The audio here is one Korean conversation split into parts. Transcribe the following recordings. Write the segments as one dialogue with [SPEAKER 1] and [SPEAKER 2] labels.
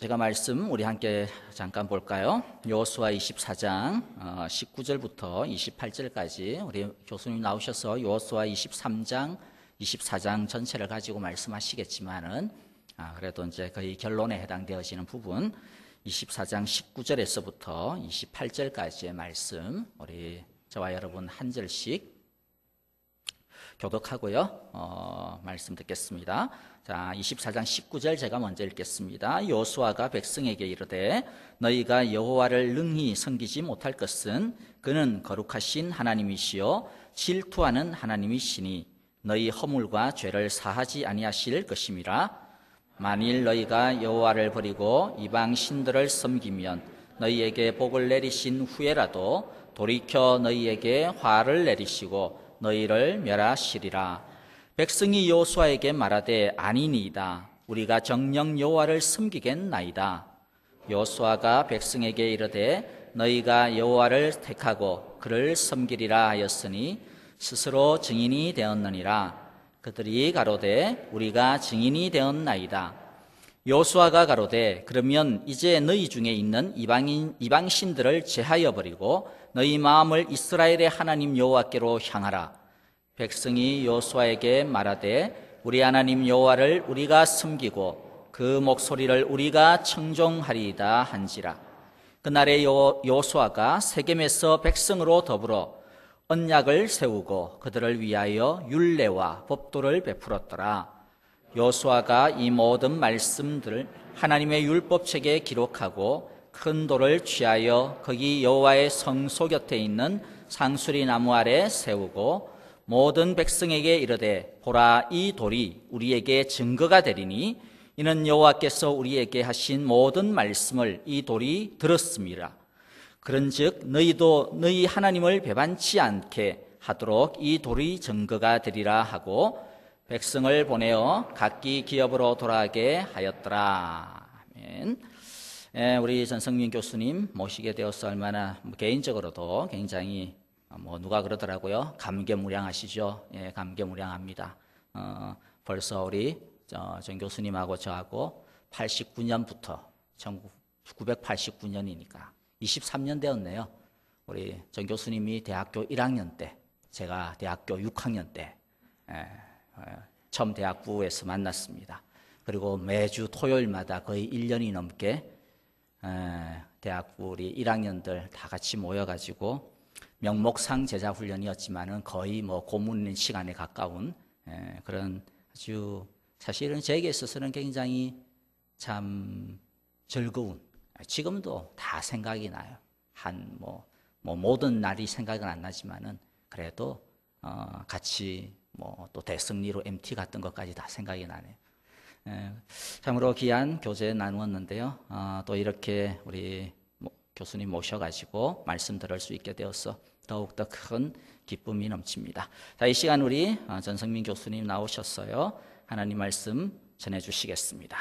[SPEAKER 1] 제가 말씀 우리 함께 잠깐 볼까요? 여호수아 24장 19절부터 어, 28절까지 우리 교수님 나오셔서 여호수아 23장 24장 전체를 가지고 말씀하시겠지만은 아, 그 그래도 이제 거의 결론에 해당되어지는 부분 24장 19절에서부터 28절까지의 말씀 우리 저와 여러분 한 절씩 교독하고요. 어, 말씀 듣겠습니다. 자, 24장 19절 제가 먼저 읽겠습니다. 여수아가 백성에게 이르되 너희가 여호와를 능히 섬기지 못할 것은 그는 거룩하신 하나님이시요 질투하는 하나님이시니 너희 허물과 죄를 사하지 아니하실 것임이라 만일 너희가 여호와를 버리고 이방 신들을 섬기면 너희에게 복을 내리신 후에라도 돌이켜 너희에게 화를 내리시고 너희를 멸하시리라. 백성이 여호수아에게 말하되 아니니이다. 우리가 정령 여호와를 섬기겠나이다. 여호수아가 백성에게 이르되 너희가 여호와를 택하고 그를 섬기리라 하였으니 스스로 증인이 되었느니라. 그들이 가로되 우리가 증인이 되었나이다. 여수아가 가로되 그러면 이제 너희 중에 있는 이방인 이방 신들을 제하여 버리고 너희 마음을 이스라엘의 하나님 여호와께로 향하라. 백성이 여수아에게 말하되 우리 하나님 여호와를 우리가 숨기고 그 목소리를 우리가 청종하리이다 한지라. 그날에 여호수아가 세겜에서 백성으로 더불어 언약을 세우고 그들을 위하여 율례와 법도를 베풀었더라. 여수아가 이 모든 말씀들을 하나님의 율법책에 기록하고 큰 돌을 취하여 거기 여호와의 성소 곁에 있는 상수리 나무 아래 세우고 모든 백성에게 이르되 보라 이 돌이 우리에게 증거가 되리니 이는 여호와께서 우리에게 하신 모든 말씀을 이 돌이 들었습니다. 그런즉 너희도 너희 하나님을 배반치 않게 하도록 이 돌이 증거가 되리라 하고 백성을 보내어 각기 기업으로 돌아가게 하였더라. 아멘. 예, 우리 전성민 교수님 모시게 되어서 얼마나 개인적으로도 굉장히 어, 뭐 누가 그러더라고요. 감개무량하시죠. 예, 감개무량합니다. 어, 벌써 우리 전 교수님하고 저하고 89년부터 1989년이니까 23년 되었네요. 우리 전 교수님이 대학교 1학년 때, 제가 대학교 6학년 때, 에, 예, 예, 처음 대학부에서 만났습니다. 그리고 매주 토요일마다 거의 1년이 넘게 에, 예, 대학부 우리 1학년들 다 같이 모여가지고 명목상 제자 훈련이었지만은 거의 뭐 고문 시간에 가까운 에, 그런 아주 사실은 저에게 있어서는 굉장히 참 즐거운 지금도 다 생각이 나요. 한 뭐, 뭐 모든 날이 생각은 안 나지만은 그래도 어, 같이 뭐 또 대승리로 MT 같은 것까지 다 생각이 나네요. 에, 예, 참으로 귀한 교재 나누었는데요. 어, 또 이렇게 우리 교수님 모셔가지고 말씀 들을 수 있게 되어서 더욱더 큰 기쁨이 넘칩니다. 자, 이 시간 우리 어, 전성민 교수님 나오셨어요. 하나님 말씀 전해주시겠습니다.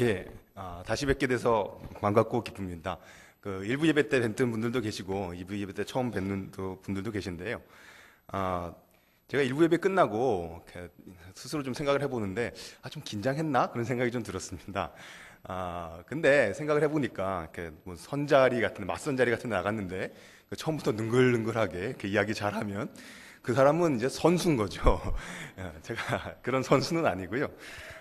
[SPEAKER 2] 예, 아, 다시 뵙게 돼서 반갑고 기쁩니다. 그일부 예배 때 뵀던 분들도 계시고 이부 예배 때 처음 뵙는 분들도 계신데요. 아, 제가 일부 예배 끝나고 스스로 좀 생각을 해보는데 아, 좀 긴장했나? 그런 생각이 좀 들었습니다. 아, 근데 생각을 해보니까 이뭐 선자리 같은 맞선자리 같은 데 나갔는데 그 처음부터 능글능글하게 그 이야기 잘하면 그 사람은 이제 선수인 거죠. 예, 제가 그런 선수는 아니고요.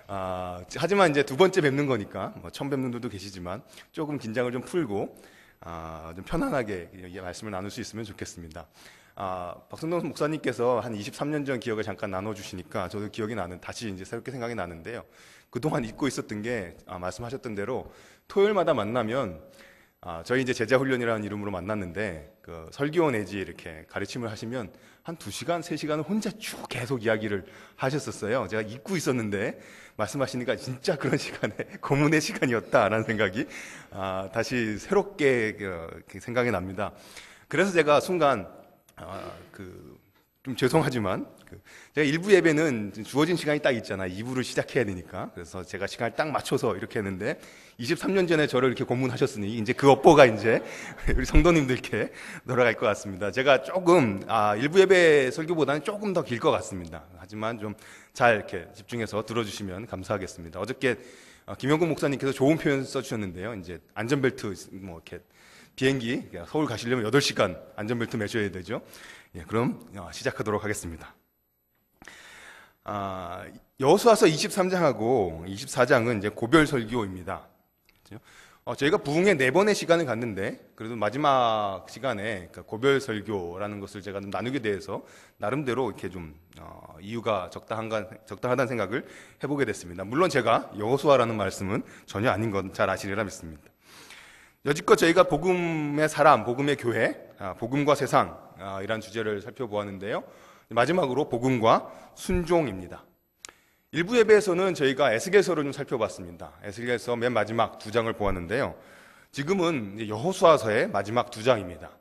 [SPEAKER 2] 아, 하지만 이제 두 번째 뵙는 거니까 뭐 처음 뵙는 분도 계시지만 조금 긴장을 좀 풀고 아, 좀 편안하게 말씀을 나눌 수 있으면 좋겠습니다. 아, 박성동 목사님께서 한 23년 전 기억을 잠깐 나눠주시니까 저도 기억이 나는 다시 이제 새롭게 생각이 나는데요. 그동안 잊고 있었던 게 아, 말씀하셨던 대로 토요일마다 만나면 아, 저희 이제 제자 훈련이라는 이름으로 만났는데 그 설교 내지 이렇게 가르침을 하시면 한 2시간, 3시간을 혼자 쭉 계속 이야기를 하셨었어요. 제가 잊고 있었는데 말씀하시니까 진짜 그런 시간에 고문의 시간이었다라는 생각이 아, 다시 새롭게 그, 생각이 납니다. 그래서 제가 순간 아, 그, 좀 죄송하지만 그, 제가 일부 예배는 주어진 시간이 딱 있잖아요. 2부를 시작해야 되니까. 그래서 제가 시간을 딱 맞춰서 이렇게 했는데 23년 전에 저를 이렇게 고문하셨으니 이제 그 업보가 이제 우리 성도님들께 돌아갈 것 같습니다. 제가 조금 아, 일부 예배 설교보다는 조금 더 길 것 같습니다. 하지만 좀 잘 이렇게 집중해서 들어주시면 감사하겠습니다. 어저께 어, 김영근 목사님께서 좋은 표현 써주셨는데요. 이제 안전벨트 뭐 이렇게 비행기 서울 가시려면 8시간 안전벨트 매셔야 되죠. 예, 그럼 어, 시작하도록 하겠습니다. 아, 여수와서 23장하고 24장은 이제 고별 설교입니다. 거든 어, 저희가 부흥회 네 번의 시간을 갔는데 그래도 마지막 시간에 그러니까 고별 설교라는 것을 제가 나누게 돼서 나름대로 이렇게 좀 어, 이유가 적당한 적당하다는 생각을 해보게 됐습니다. 물론 제가 여호수아라는 말씀은 전혀 아닌 건 잘 아시리라 믿습니다. 여지껏 저희가 복음의 사람, 복음의 교회, 아, 복음과 세상 아, 이란 주제를 살펴보았는데요. 마지막으로 복음과 순종입니다. 일부 예배에서는 저희가 에스겔서를 좀 살펴봤습니다. 에스겔서 맨 마지막 두 장을 보았는데요. 지금은 여호수아서의 마지막 두 장입니다.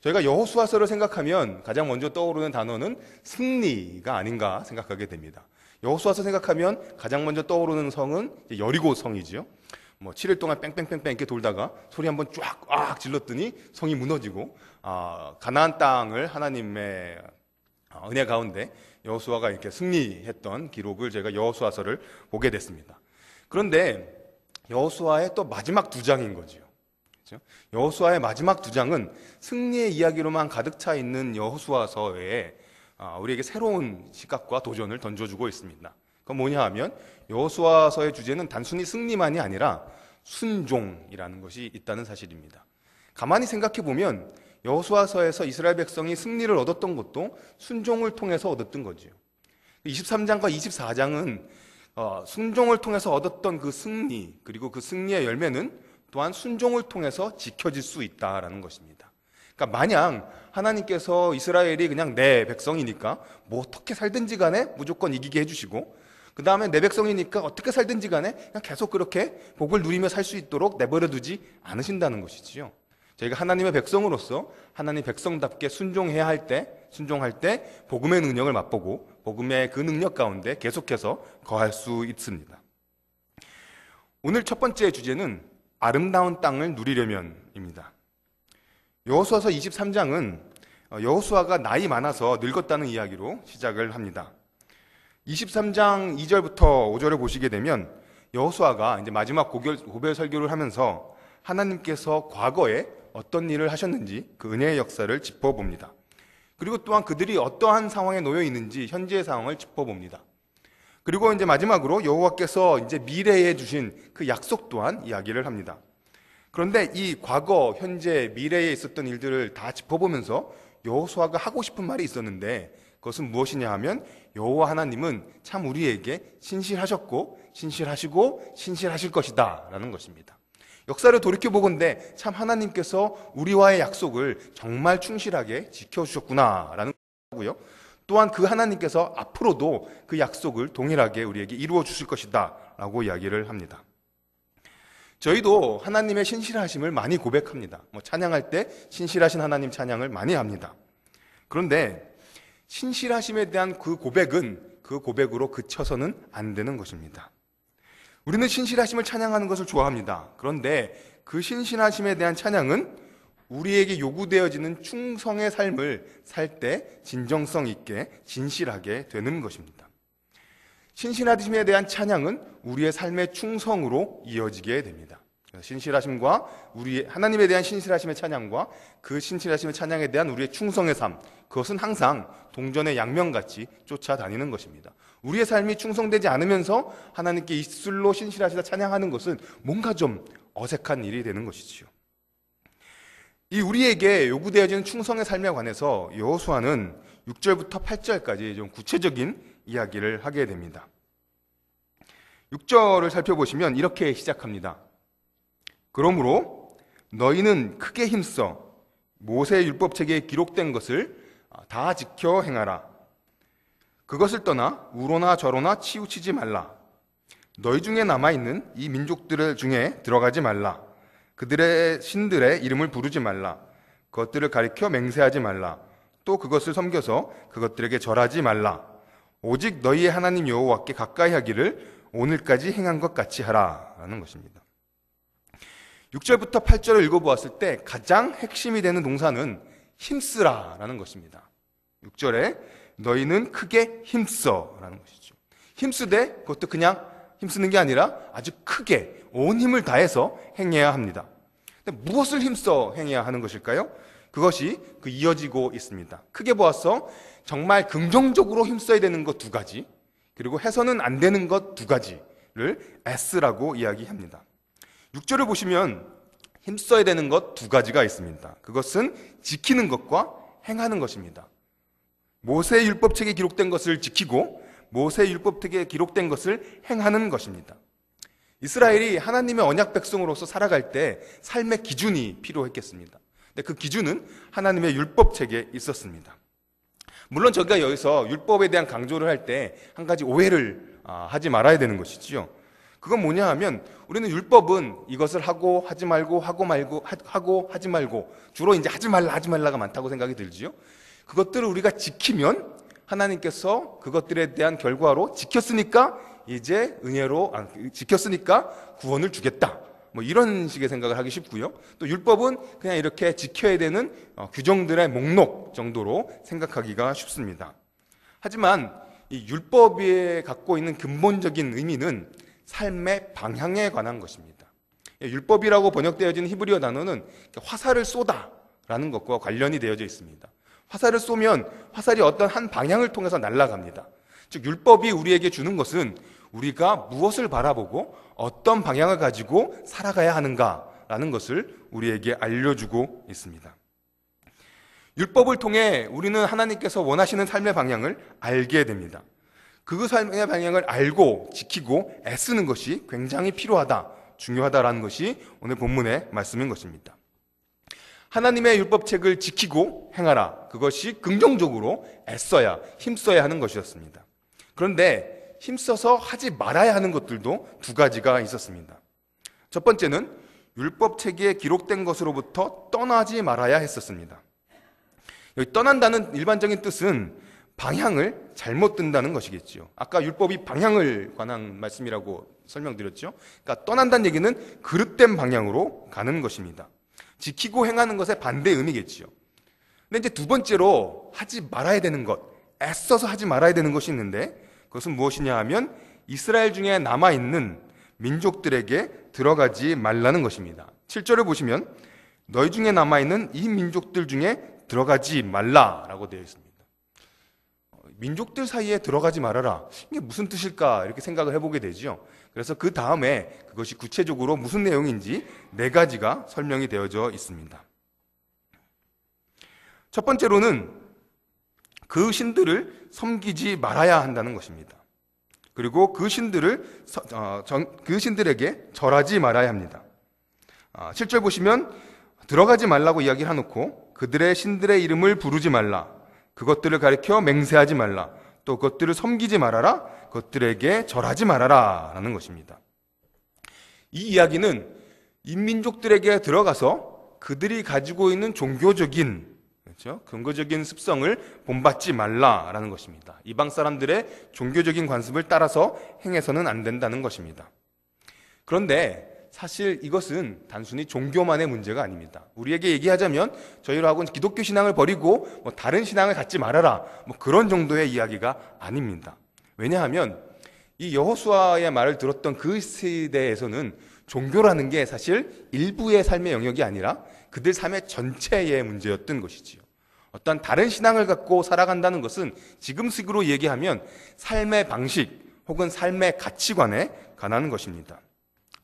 [SPEAKER 2] 저희가 여호수아서를 생각하면 가장 먼저 떠오르는 단어는 승리가 아닌가 생각하게 됩니다. 여호수아서 생각하면 가장 먼저 떠오르는 성은 여리고 성이지요. 뭐 7일 동안 뺑뺑뺑뺑 이렇게 돌다가 소리 한번 쫙 질렀더니 성이 무너지고 아, 가나안 땅을 하나님의 아, 은혜 가운데 여수아가 이렇게 승리했던 기록을 제가 여수아서를 보게 됐습니다. 그런데 여수아의 또 마지막 두 장인 거지요. 그렇죠? 여수아의 마지막 두 장은 승리의 이야기로만 가득 차 있는 여수아서 외에 아, 우리에게 새로운 시각과 도전을 던져주고 있습니다. 그 뭐냐 하면 여수아서의 주제는 단순히 승리만이 아니라 순종이라는 것이 있다는 사실입니다. 가만히 생각해 보면 여수와서에서 이스라엘 백성이 승리를 얻었던 것도 순종을 통해서 얻었던 거지요. 23장과 24장은 순종을 통해서 얻었던 그 승리 그리고 그 승리의 열매는 또한 순종을 통해서 지켜질 수 있다라는 것입니다. 그러니까 마냥 하나님께서 이스라엘이 그냥 내 백성이니까 뭐 어떻게 살든지 간에 무조건 이기게 해주시고 그 다음에 내 백성이니까 어떻게 살든지 간에 그냥 계속 그렇게 복을 누리며 살 수 있도록 내버려두지 않으신다는 것이지요. 저희가 하나님의 백성으로서 하나님 백성답게 순종해야 할 때, 순종할 때 복음의 능력을 맛보고 복음의 그 능력 가운데 계속해서 거할 수 있습니다. 오늘 첫 번째 주제는 아름다운 땅을 누리려면입니다. 여호수아서 23장은 어, 여호수아가 나이 많아서 늙었다는 이야기로 시작을 합니다. 23장 2절부터 5절을 보시게 되면 여호수아가 이제 마지막 고별, 고별 설교를 하면서 하나님께서 과거에 어떤 일을 하셨는지 그 은혜의 역사를 짚어봅니다. 그리고 또한 그들이 어떠한 상황에 놓여 있는지 현재의 상황을 짚어봅니다. 그리고 이제 마지막으로 여호와께서 이제 미래에 주신 그 약속 또한 이야기를 합니다. 그런데 이 과거, 현재, 미래에 있었던 일들을 다 짚어보면서 여호수아가 하고 싶은 말이 있었는데 그것은 무엇이냐 하면 여호와 하나님은 참 우리에게 신실하셨고 신실하시고 신실하실 것이다라는 것입니다. 역사를 돌이켜보건데참 하나님께서 우리와의 약속을 정말 충실하게 지켜주셨구나라는 거고요. 또한 그 하나님께서 앞으로도 그 약속을 동일하게 우리에게 이루어 주실 것이다 라고 이야기를 합니다. 저희도 하나님의 신실하심을 많이 고백합니다. 뭐 찬양할 때 신실하신 하나님 찬양을 많이 합니다. 그런데 신실하심에 대한 그 고백은 그 고백으로 그쳐서는 안 되는 것입니다. 우리는 신실하심을 찬양하는 것을 좋아합니다. 그런데 그 신실하심에 대한 찬양은 우리에게 요구되어지는 충성의 삶을 살 때 진정성 있게 진실하게 되는 것입니다. 신실하심에 대한 찬양은 우리의 삶의 충성으로 이어지게 됩니다. 신실하심과 우리 하나님에 대한 신실하심의 찬양과 그 신실하심의 찬양에 대한 우리의 충성의 삶 그것은 항상 동전의 양면같이 쫓아다니는 것입니다. 우리의 삶이 충성되지 않으면서 하나님께 입술로 신실하시다 찬양하는 것은 뭔가 좀 어색한 일이 되는 것이지요. 이 우리에게 요구되어지는 충성의 삶에 관해서 여호수아는 6절부터 8절까지 좀 구체적인 이야기를 하게 됩니다. 6절을 살펴보시면 이렇게 시작합니다. 그러므로 너희는 크게 힘써 모세 율법책에 기록된 것을 다 지켜 행하라. 그것을 떠나 우로나 저로나 치우치지 말라. 너희 중에 남아있는 이 민족들 중에 들어가지 말라. 그들의 신들의 이름을 부르지 말라. 그것들을 가리켜 맹세하지 말라. 또 그것을 섬겨서 그것들에게 절하지 말라. 오직 너희의 하나님 여호와께 가까이 하기를 오늘까지 행한 것 같이 하라. 라는 것입니다. 6절부터 8절을 읽어보았을 때 가장 핵심이 되는 동사는 힘쓰라. 라는 것입니다. 6절에 너희는 크게 힘써라는 것이죠. 힘쓰되 그것도 그냥 힘쓰는 게 아니라 아주 크게 온 힘을 다해서 행해야 합니다. 근데 무엇을 힘써 행해야 하는 것일까요? 그것이 그 이어지고 있습니다. 크게 보아서 정말 긍정적으로 힘써야 되는 것 두 가지, 그리고 해서는 안 되는 것 두 가지를 S라고 이야기합니다. 6절을 보시면 힘써야 되는 것 두 가지가 있습니다. 그것은 지키는 것과 행하는 것입니다. 모세 율법책에 기록된 것을 지키고 모세 율법책에 기록된 것을 행하는 것입니다. 이스라엘이 하나님의 언약 백성으로서 살아갈 때 삶의 기준이 필요했겠습니다. 근데 그 기준은 하나님의 율법책에 있었습니다. 물론 저희가 여기서 율법에 대한 강조를 할 때 한 가지 오해를 아, 하지 말아야 되는 것이지요. 그건 뭐냐 하면 우리는 율법은 이것을 하고 하지 말고 하고 말고 하고 하지 말고 주로 이제 하지 말라 하지 말라가 많다고 생각이 들지요. 그것들을 우리가 지키면 하나님께서 그것들에 대한 결과로 지켰으니까 이제 은혜로 아, 지켰으니까 구원을 주겠다. 뭐 이런 식의 생각을 하기 쉽고요. 또 율법은 그냥 이렇게 지켜야 되는 어, 규정들의 목록 정도로 생각하기가 쉽습니다. 하지만 이 율법이 갖고 있는 근본적인 의미는 삶의 방향에 관한 것입니다. 예, 율법이라고 번역되어진 히브리어 단어는 화살을 쏘다라는 것과 관련이 되어져 있습니다. 화살을 쏘면 화살이 어떤 한 방향을 통해서 날아갑니다. 즉 율법이 우리에게 주는 것은 우리가 무엇을 바라보고 어떤 방향을 가지고 살아가야 하는가라는 것을 우리에게 알려주고 있습니다. 율법을 통해 우리는 하나님께서 원하시는 삶의 방향을 알게 됩니다. 그 삶의 방향을 알고 지키고 애쓰는 것이 굉장히 필요하다, 중요하다라는 것이 오늘 본문의 말씀인 것입니다. 하나님의 율법책을 지키고 행하라. 그것이 긍정적으로 애써야, 힘써야 하는 것이었습니다. 그런데 힘써서 하지 말아야 하는 것들도 두 가지가 있었습니다. 첫 번째는 율법책에 기록된 것으로부터 떠나지 말아야 했었습니다. 여기 떠난다는 일반적인 뜻은 방향을 잘못 든다는 것이겠지요 아까 율법이 방향을 관한 말씀이라고 설명드렸죠. 그러니까 떠난다는 얘기는 그릇된 방향으로 가는 것입니다. 지키고 행하는 것의 반대 의미겠지요. 근데 이제 두 번째로 하지 말아야 되는 것, 애써서 하지 말아야 되는 것이 있는데 그것은 무엇이냐 하면 이스라엘 중에 남아 있는 민족들에게 들어가지 말라는 것입니다. 7절을 보시면 너희 중에 남아 있는 이 민족들 중에 들어가지 말라라고 되어 있습니다. 민족들 사이에 들어가지 말아라. 이게 무슨 뜻일까 이렇게 생각을 해보게 되지요. 그래서 그 다음에 그것이 구체적으로 무슨 내용인지 네 가지가 설명이 되어져 있습니다. 첫 번째로는 그 신들을 섬기지 말아야 한다는 것입니다. 그리고 그 신들을 어, 그 신들에게 절하지 말아야 합니다. 7절 아, 보시면 들어가지 말라고 이야기를 해놓고 그들의 신들의 이름을 부르지 말라. 그것들을 가리켜 맹세하지 말라. 또 그것들을 섬기지 말아라. 것들에게 절하지 말아라 라는 것입니다. 이 이야기는 인민족들에게 들어가서 그들이 가지고 있는 종교적인 그렇죠? 근거적인 습성을 본받지 말라라는 것입니다. 이방 사람들의 종교적인 관습을 따라서 행해서는 안 된다는 것입니다. 그런데 사실 이것은 단순히 종교만의 문제가 아닙니다. 우리에게 얘기하자면 저희로하고 기독교 신앙을 버리고 뭐 다른 신앙을 갖지 말아라 뭐 그런 정도의 이야기가 아닙니다. 왜냐하면 이 여호수아의 말을 들었던 그 시대에서는 종교라는 게 사실 일부의 삶의 영역이 아니라 그들 삶의 전체의 문제였던 것이지요. 어떤 다른 신앙을 갖고 살아간다는 것은 지금식으로 얘기하면 삶의 방식 혹은 삶의 가치관에 관하 것입니다.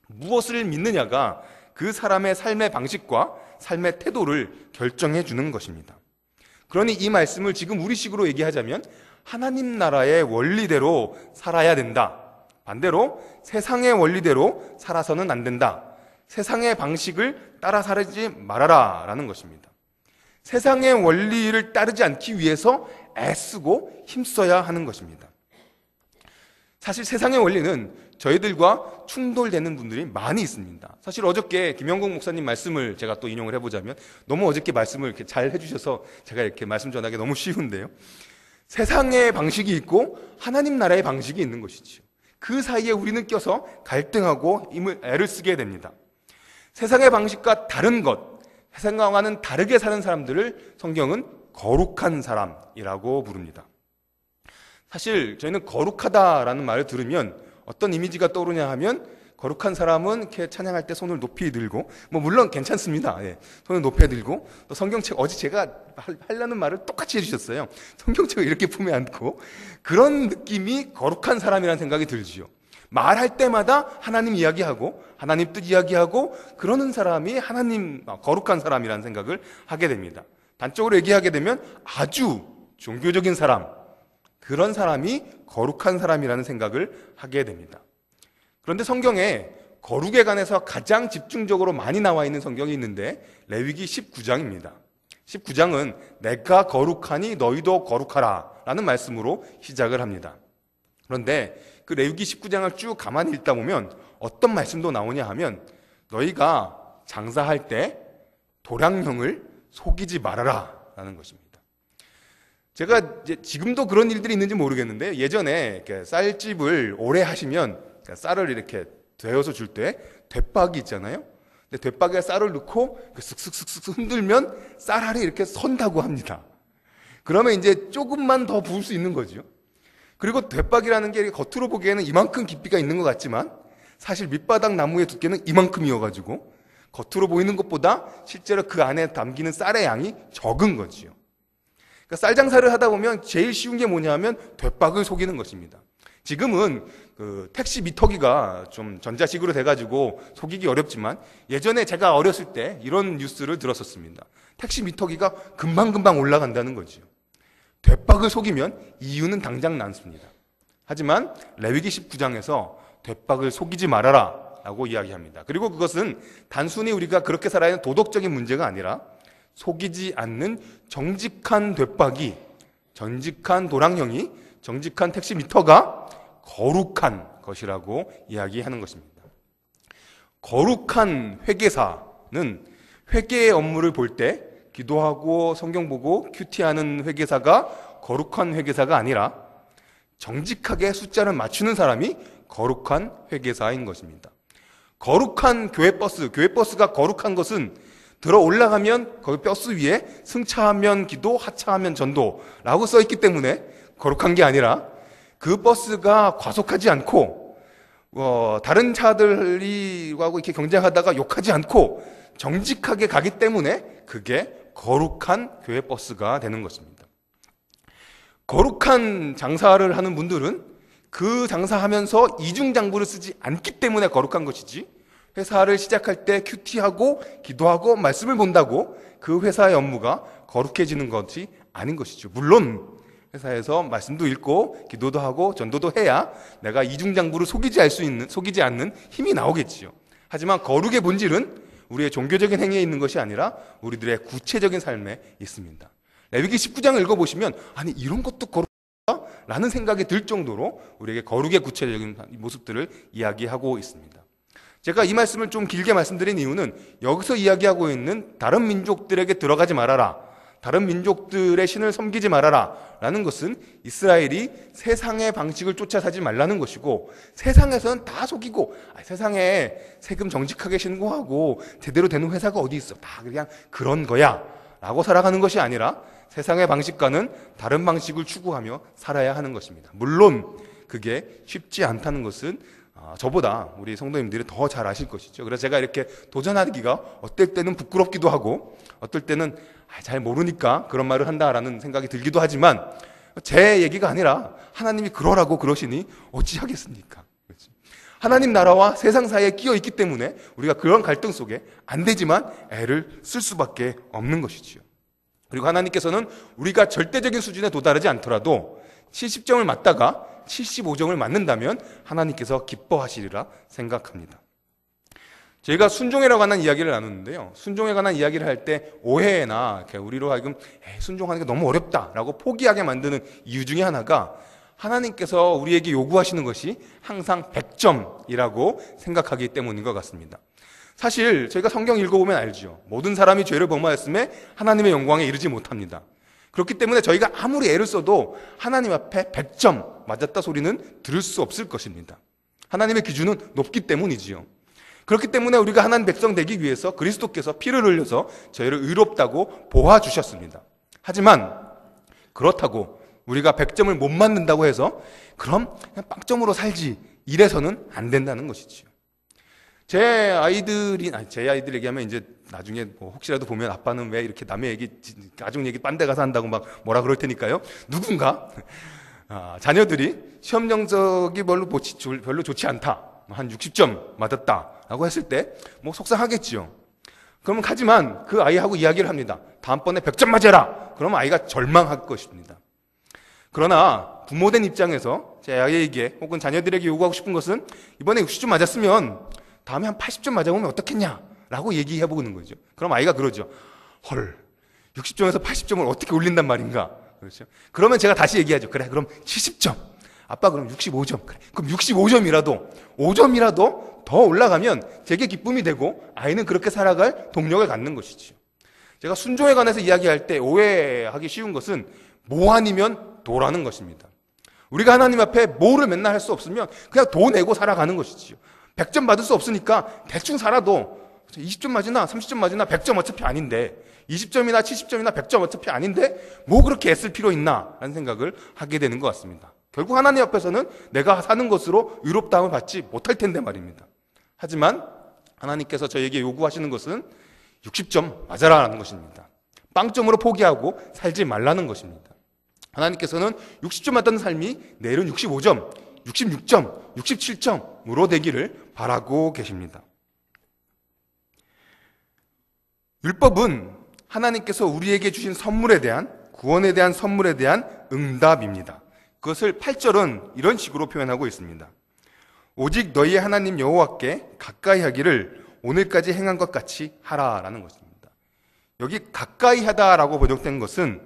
[SPEAKER 2] 무엇을 믿느냐가 그 사람의 삶의 방식과 삶의 태도를 결정해 주는 것입니다. 그러니 이 말씀을 지금 우리식으로 얘기하자면 하나님 나라의 원리대로 살아야 된다. 반대로 세상의 원리대로 살아서는 안 된다. 세상의 방식을 따라 살지 말아라. 라는 것입니다. 세상의 원리를 따르지 않기 위해서 애쓰고 힘써야 하는 것입니다. 사실 세상의 원리는 저희들과 충돌되는 분들이 많이 있습니다. 사실 어저께 김영국 목사님 말씀을 제가 또 인용을 해보자면 너무 어저께 말씀을 이렇게 잘 해주셔서 제가 이렇게 말씀 전하기 너무 쉬운데요. 세상의 방식이 있고 하나님 나라의 방식이 있는 것이지요. 그 사이에 우리는 껴서 갈등하고 애를 쓰게 됩니다. 세상의 방식과 다른 것, 세상과는 다르게 사는 사람들을 성경은 거룩한 사람이라고 부릅니다. 사실 저희는 거룩하다라는 말을 들으면 어떤 이미지가 떠오르냐 하면 거룩한 사람은 이렇게 찬양할 때 손을 높이 들고, 뭐, 물론 괜찮습니다. 예. 손을 높이 들고, 또 성경책, 어제 제가 하려는 말을 똑같이 해주셨어요. 성경책을 이렇게 품에 안고, 그런 느낌이 거룩한 사람이라는 생각이 들지요. 말할 때마다 하나님 이야기하고, 하나님 뜻 이야기하고, 그러는 사람이 하나님, 아, 거룩한 사람이라는 생각을 하게 됩니다. 단적으로 얘기하게 되면 아주 종교적인 사람, 그런 사람이 거룩한 사람이라는 생각을 하게 됩니다. 그런데 성경에 거룩에 관해서 가장 집중적으로 많이 나와 있는 성경이 있는데 레위기 19장입니다. 19장은 내가 거룩하니 너희도 거룩하라 라는 말씀으로 시작을 합니다. 그런데 그 레위기 19장을 쭉 가만히 읽다 보면 어떤 말씀도 나오냐 하면 너희가 장사할 때 도량형을 속이지 말아라 라는 것입니다. 제가 지금도 그런 일들이 있는지 모르겠는데 예전에 쌀집을 오래 하시면 그러니까 쌀을 이렇게 데워서 줄때 대박이 있잖아요. 근데 대박에 쌀을 넣고 슥슥슥슥 흔들면 쌀알이 이렇게 선다고 합니다. 그러면 이제 조금만 더 부을 수 있는 거죠. 그리고 대박이라는 게 겉으로 보기에는 이만큼 깊이가 있는 것 같지만 사실 밑바닥 나무의 두께는 이만큼이어가지고 겉으로 보이는 것보다 실제로 그 안에 담기는 쌀의 양이 적은 거지요. 그러니까 쌀 장사를 하다 보면 제일 쉬운 게 뭐냐면 되박을 속이는 것입니다. 지금은 그 택시 미터기가 좀 전자식으로 돼가지고 속이기 어렵지만 예전에 제가 어렸을 때 이런 뉴스를 들었었습니다. 택시 미터기가 금방금방 올라간다는 거지요. 되박을 속이면 이유는 당장 난습니다. 하지만 레위기 19장에서 되박을 속이지 말아라 라고 이야기합니다. 그리고 그것은 단순히 우리가 그렇게 살아야 하는 도덕적인 문제가 아니라 속이지 않는 정직한 되박이, 정직한 도랑형이, 정직한 택시 미터가 거룩한 것이라고 이야기하는 것입니다. 거룩한 회계사는 회계의 업무를 볼 때 기도하고 성경 보고 큐티하는 회계사가 거룩한 회계사가 아니라 정직하게 숫자를 맞추는 사람이 거룩한 회계사인 것입니다. 거룩한 교회 버스, 교회 버스가 거룩한 것은 들어 올라가면 거기 버스 위에 승차하면 기도, 하차하면 전도라고 써 있기 때문에 거룩한 게 아니라 그 버스가 과속하지 않고 어, 다른 차들하고 이렇게 경쟁하다가 욕하지 않고 정직하게 가기 때문에 그게 거룩한 교회 버스가 되는 것입니다. 거룩한 장사를 하는 분들은 그 장사하면서 이중장부를 쓰지 않기 때문에 거룩한 것이지 회사를 시작할 때 큐티하고 기도하고 말씀을 본다고 그 회사의 업무가 거룩해지는 것이 아닌 것이죠. 물론 회사에서 말씀도 읽고 기도도 하고 전도도 해야 내가 이중장부를 속이지 알수 있는 속이지 않는 힘이 나오겠지요. 하지만 거룩의 본질은 우리의 종교적인 행위에 있는 것이 아니라 우리들의 구체적인 삶에 있습니다. 레위기 19장을 읽어 보시면 아니 이런 것도 거룩 라는 생각이 들 정도로 우리에게 거룩의 구체적인 모습들을 이야기하고 있습니다. 제가 이 말씀을 좀 길게 말씀드린 이유는 여기서 이야기하고 있는 다른 민족들에게 들어가지 말아라 다른 민족들의 신을 섬기지 말아라. 라는 것은 이스라엘이 세상의 방식을 쫓아사지 말라는 것이고 세상에서는 다 속이고 아, 세상에 세금 정직하게 신고하고 제대로 되는 회사가 어디 있어. 다 그냥 그런 거야. 라고 살아가는 것이 아니라 세상의 방식과는 다른 방식을 추구하며 살아야 하는 것입니다. 물론 그게 쉽지 않다는 것은 아, 저보다 우리 성도님들이 더 잘 아실 것이죠. 그래서 제가 이렇게 도전하기가 어떨 때는 부끄럽기도 하고 어떨 때는 아, 잘 모르니까 그런 말을 한다라는 생각이 들기도 하지만 제 얘기가 아니라 하나님이 그러라고 그러시니 어찌하겠습니까? 그렇지? 하나님 나라와 세상 사이에 끼어 있기 때문에 우리가 그런 갈등 속에 안 되지만 애를 쓸 수밖에 없는 것이지요. 그리고 하나님께서는 우리가 절대적인 수준에 도달하지 않더라도 70점을 맞다가 75정을 맞는다면 하나님께서 기뻐하시리라 생각합니다. 저희가 순종에 관한 이야기를 나누는데요. 순종에 관한 이야기를 할 때 오해나 우리로 하여금 순종하는 게 너무 어렵다라고 포기하게 만드는 이유 중에 하나가 하나님께서 우리에게 요구하시는 것이 항상 100점이라고 생각하기 때문인 것 같습니다. 사실 저희가 성경 읽어보면 알죠. 모든 사람이 죄를 범하였음에 하나님의 영광에 이르지 못합니다. 그렇기 때문에 저희가 아무리 애를 써도 하나님 앞에 100점 맞았다 소리는 들을 수 없을 것입니다. 하나님의 기준은 높기 때문이지요. 그렇기 때문에 우리가 하나님 백성 되기 위해서 그리스도께서 피를 흘려서 저희를 의롭다고 보아 주셨습니다. 하지만 그렇다고 우리가 100점을 못 맞는다고 해서 그럼 그냥 빵점으로 살지 이래서는 안 된다는 것이지요. 제 아이들이 제 아이들 얘기하면 이제 나중에 뭐 혹시라도 보면 아빠는 왜 이렇게 남의 얘기, 가족 얘기 빤데 가서 한다고 막 뭐라 그럴 테니까요. 누군가 아, 자녀들이 시험 영적이 별로, 별로 좋지 않다. 한 60점 맞았다라고 했을 때 뭐 속상하겠지요. 그러면 하지만 그 아이하고 이야기를 합니다. 다음번에 100점 맞아라. 그러면 아이가 절망할 것입니다. 그러나 부모된 입장에서 제 아이에게 혹은 자녀들에게 요구하고 싶은 것은 이번에 60점 맞았으면 다음에 한 80점 맞아보면 어떻겠냐? 라고 얘기해 보는 거죠. 그럼 아이가 그러죠. 헐, 60점에서 80점을 어떻게 올린단 말인가? 그렇죠. 그러면 제가 다시 얘기하죠. 그래, 그럼 70점. 아빠 그럼 65점. 그래. 그럼 65점이라도 5점이라도 더 올라가면 제게 기쁨이 되고 아이는 그렇게 살아갈 동력을 갖는 것이지요 제가 순종에 관해서 이야기할 때 오해하기 쉬운 것은 뭐 아니면 도라는 것입니다. 우리가 하나님 앞에 뭐를 맨날 할 수 없으면 그냥 돈 내고 살아가는 것이지요. 100점 받을 수 없으니까 대충 살아도 20점 맞으나 30점 맞으나 100점 어차피 아닌데 20점이나 70점이나 100점 어차피 아닌데 뭐 그렇게 애쓸 필요 있나 라는 생각을 하게 되는 것 같습니다. 결국 하나님 앞에서는 내가 사는 것으로 유롭다함을 받지 못할 텐데 말입니다. 하지만 하나님께서 저에게 요구하시는 것은 60점 맞아라라는 것입니다. 빵점으로 포기하고 살지 말라는 것입니다. 하나님께서는 60점 맞던 삶이 내일은 65점, 66점, 67점으로 되기를 바라고 계십니다. 율법은 하나님께서 우리에게 주신 선물에 대한 구원에 대한 선물에 대한 응답입니다. 그것을 8절은 이런 식으로 표현하고 있습니다. 오직 너희 하나님 여호와께 가까이 하기를 오늘까지 행한 것 같이 하라라는 것입니다. 여기 가까이 하다라고 번역된 것은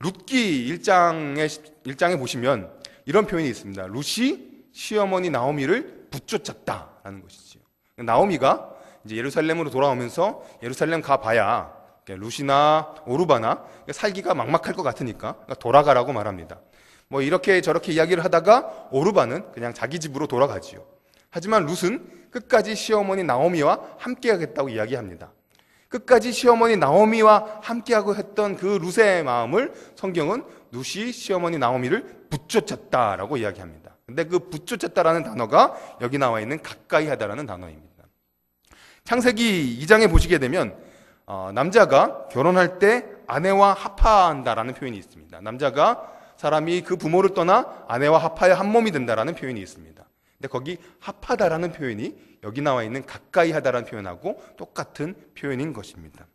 [SPEAKER 2] 룻기 1장에 1장에 보시면 이런 표현이 있습니다. 룻이 시어머니 나오미를 붙쫓았다라는 것이지요. 나오미가 이제 예루살렘으로 돌아오면서 예루살렘 가봐야 루시나 오르바나 살기가 막막할 것 같으니까 그러니까 돌아가라고 말합니다. 뭐 이렇게 저렇게 이야기를 하다가 오르바는 그냥 자기 집으로 돌아가지요. 하지만 룻은 끝까지 시어머니 나오미와 함께하겠다고 이야기합니다. 끝까지 시어머니 나오미와 함께하고 했던 그 룻의 마음을 성경은 룻이 시어머니 나오미를 붙쫓았다라고 이야기합니다. 근데 그 붙쫓았다라는 단어가 여기 나와 있는 가까이 하다라는 단어입니다. 창세기 2장에 보시게 되면 어, 남자가 결혼할 때 아내와 합하한다라는 표현이 있습니다. 남자가 사람이 그 부모를 떠나 아내와 합하여 한 몸이 된다라는 표현이 있습니다. 근데 거기 합하다라는 표현이 여기 나와 있는 가까이 하다라는 표현하고 똑같은 표현인 것입니다.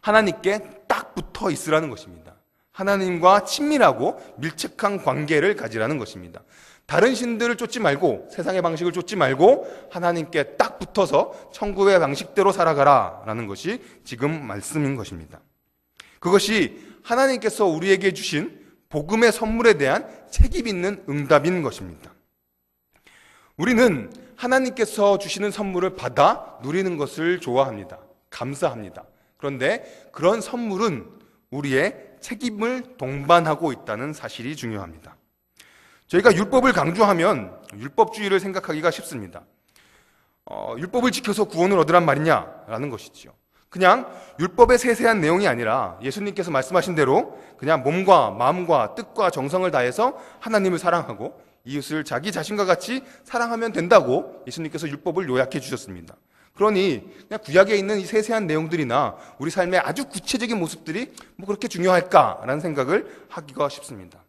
[SPEAKER 2] 하나님께 딱 붙어 있으라는 것입니다. 하나님과 친밀하고 밀착한 관계를 가지라는 것입니다. 다른 신들을 쫓지 말고 세상의 방식을 쫓지 말고 하나님께 딱 붙어서 천국의 방식대로 살아가라 라는 것이 지금 말씀인 것입니다. 그것이 하나님께서 우리에게 주신 복음의 선물에 대한 책임 있는 응답인 것입니다. 우리는 하나님께서 주시는 선물을 받아 누리는 것을 좋아합니다. 감사합니다. 그런데 그런 선물은 우리의 책임을 동반하고 있다는 사실이 중요합니다. 저희가 율법을 강조하면 율법주의를 생각하기가 쉽습니다. 어, 율법을 지켜서 구원을 얻으란 말이냐라는 것이지요. 그냥 율법의 세세한 내용이 아니라 예수님께서 말씀하신 대로 그냥 몸과 마음과 뜻과 정성을 다해서 하나님을 사랑하고 이웃을 자기 자신과 같이 사랑하면 된다고 예수님께서 율법을 요약해 주셨습니다. 그러니 그냥 구약에 있는 이 세세한 내용들이나 우리 삶의 아주 구체적인 모습들이 뭐 그렇게 중요할까라는 생각을 하기가 쉽습니다.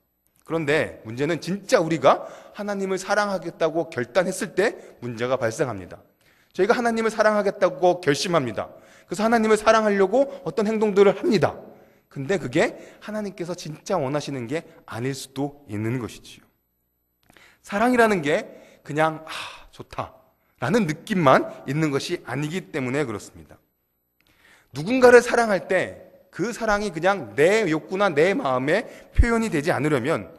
[SPEAKER 2] 그런데 문제는 진짜 우리가 하나님을 사랑하겠다고 결단했을 때 문제가 발생합니다. 저희가 하나님을 사랑하겠다고 결심합니다. 그래서 하나님을 사랑하려고 어떤 행동들을 합니다. 근데 그게 하나님께서 진짜 원하시는 게 아닐 수도 있는 것이지요. 사랑이라는 게 그냥 아, 좋다. 라는 느낌만 있는 것이 아니기 때문에 그렇습니다. 누군가를 사랑할 때 그 사랑이 그냥 내 욕구나 내 마음의 표현이 되지 않으려면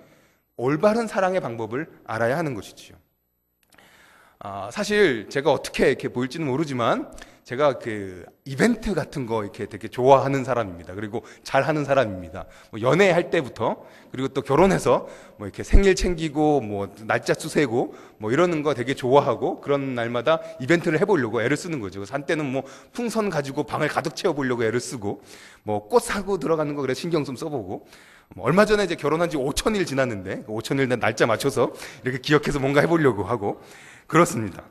[SPEAKER 2] 올바른 사랑의 방법을 알아야 하는 것이지요. 아, 사실 제가 어떻게 이렇게 보일지는 모르지만 제가 그 이벤트 같은 거 이렇게 되게 좋아하는 사람입니다. 그리고 잘하는 사람입니다. 뭐 연애할 때부터 그리고 또 결혼해서 뭐 이렇게 생일 챙기고 뭐 날짜 수세고 뭐 이러는 거 되게 좋아하고 그런 날마다 이벤트를 해보려고 애를 쓰는 거죠. 산 때는 뭐 풍선 가지고 방을 가득 채워보려고 애를 쓰고 뭐 꽃 사고 들어가는 거 그래 신경 좀 써보고 뭐 얼마 전에 이제 결혼한 지 5천일 지났는데 5천일 그 날짜 맞춰서 이렇게 기억해서 뭔가 해보려고 하고 그렇습니다.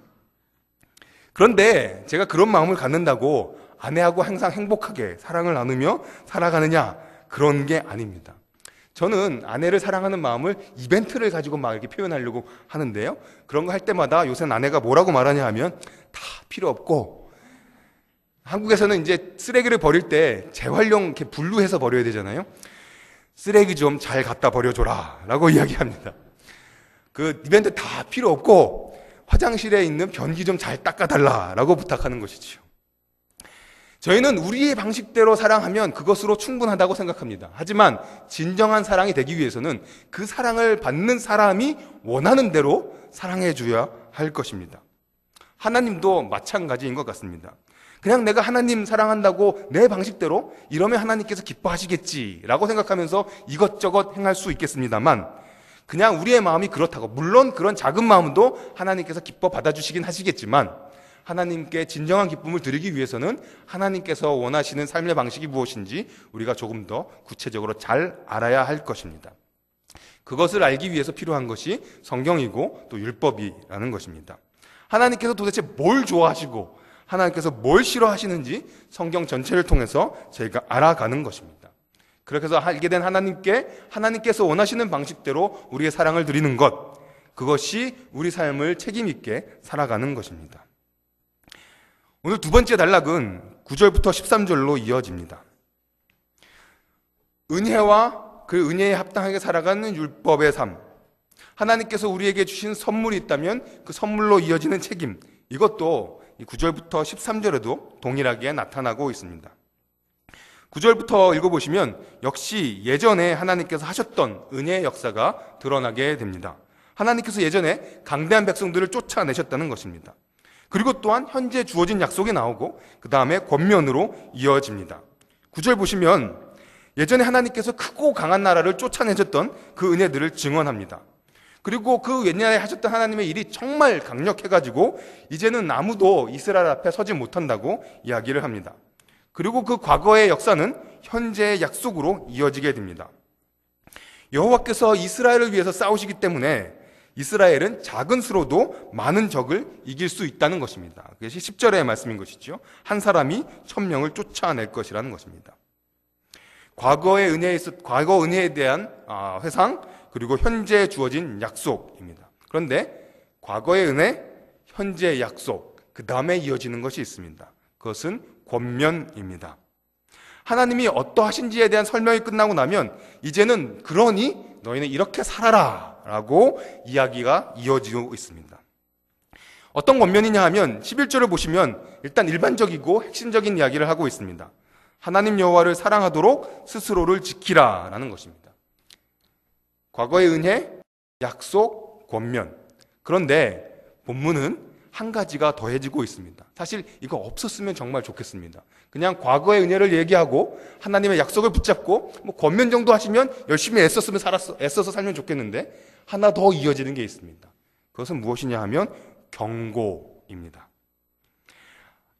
[SPEAKER 2] 그런데 제가 그런 마음을 갖는다고 아내하고 항상 행복하게 사랑을 나누며 살아가느냐 그런 게 아닙니다. 저는 아내를 사랑하는 마음을 이벤트를 가지고 막 이렇게 표현하려고 하는데요. 그런 거 할 때마다 요새는 아내가 뭐라고 말하냐 하면 다 필요 없고 한국에서는 이제 쓰레기를 버릴 때 재활용 이렇게 분류해서 버려야 되잖아요. 쓰레기 좀 잘 갖다 버려줘라. 라고 이야기합니다. 그 이벤트 다 필요 없고 화장실에 있는 변기 좀 잘 닦아달라. 라고 부탁하는 것이지요. 저희는 우리의 방식대로 사랑하면 그것으로 충분하다고 생각합니다. 하지만 진정한 사랑이 되기 위해서는 그 사랑을 받는 사람이 원하는 대로 사랑해 줘야 할 것입니다. 하나님도 마찬가지인 것 같습니다. 그냥 내가 하나님 사랑한다고 내 방식대로 이러면 하나님께서 기뻐하시겠지라고 생각하면서 이것저것 행할 수 있겠습니다만 그냥 우리의 마음이 그렇다고 물론 그런 작은 마음도 하나님께서 기뻐 받아주시긴 하시겠지만 하나님께 진정한 기쁨을 드리기 위해서는 하나님께서 원하시는 삶의 방식이 무엇인지 우리가 조금 더 구체적으로 잘 알아야 할 것입니다. 그것을 알기 위해서 필요한 것이 성경이고 또 율법이라는 것입니다. 하나님께서 도대체 뭘 좋아하시고 하나님께서 뭘 싫어하시는지 성경 전체를 통해서 저희가 알아가는 것입니다. 그렇게 해서 알게 된 하나님께 하나님께서 원하시는 방식대로 우리의 사랑을 드리는 것, 그것이 우리 삶을 책임있게 살아가는 것입니다. 오늘 두 번째 단락은 9절부터 13절로 이어집니다. 은혜와 그 은혜에 합당하게 살아가는 율법의 삶. 하나님께서 우리에게 주신 선물이 있다면 그 선물로 이어지는 책임. 이것도 9절부터 13절에도 동일하게 나타나고 있습니다. 9절부터 읽어보시면 역시 예전에 하나님께서 하셨던 은혜의 역사가 드러나게 됩니다. 하나님께서 예전에 강대한 백성들을 쫓아내셨다는 것입니다. 그리고 또한 현재 주어진 약속이 나오고 그 다음에 권면으로 이어집니다. 9절 보시면 예전에 하나님께서 크고 강한 나라를 쫓아내셨던 그 은혜들을 증언합니다. 그리고 그 옛날에 하셨던 하나님의 일이 정말 강력해가지고 이제는 아무도 이스라엘 앞에 서지 못한다고 이야기를 합니다. 그리고 그 과거의 역사는 현재의 약속으로 이어지게 됩니다. 여호와께서 이스라엘을 위해서 싸우시기 때문에 이스라엘은 작은 수로도 많은 적을 이길 수 있다는 것입니다. 그것이 10절의 말씀인 것이죠. 한 사람이 천명을 쫓아낼 것이라는 것입니다. 과거의 은혜에 과거 은혜에 대한 아, 회상, 그리고 현재 주어진 약속입니다. 그런데 과거의 은혜, 현재의 약속, 그 다음에 이어지는 것이 있습니다. 그것은 권면입니다. 하나님이 어떠하신지에 대한 설명이 끝나고 나면 이제는 그러니 너희는 이렇게 살아라 라고 이야기가 이어지고 있습니다. 어떤 권면이냐 하면 11절을 보시면 일단 일반적이고 핵심적인 이야기를 하고 있습니다. 하나님 여호와를 사랑하도록 스스로를 지키라라는 것입니다. 과거의 은혜, 약속, 권면. 그런데 본문은 한 가지가 더해지고 있습니다. 사실 이거 없었으면 정말 좋겠습니다. 그냥 과거의 은혜를 얘기하고 하나님의 약속을 붙잡고 뭐 권면 정도 하시면 열심히 애썼으면 살았어, 애써서 살면 좋겠는데 하나 더 이어지는 게 있습니다. 그것은 무엇이냐 하면 경고입니다.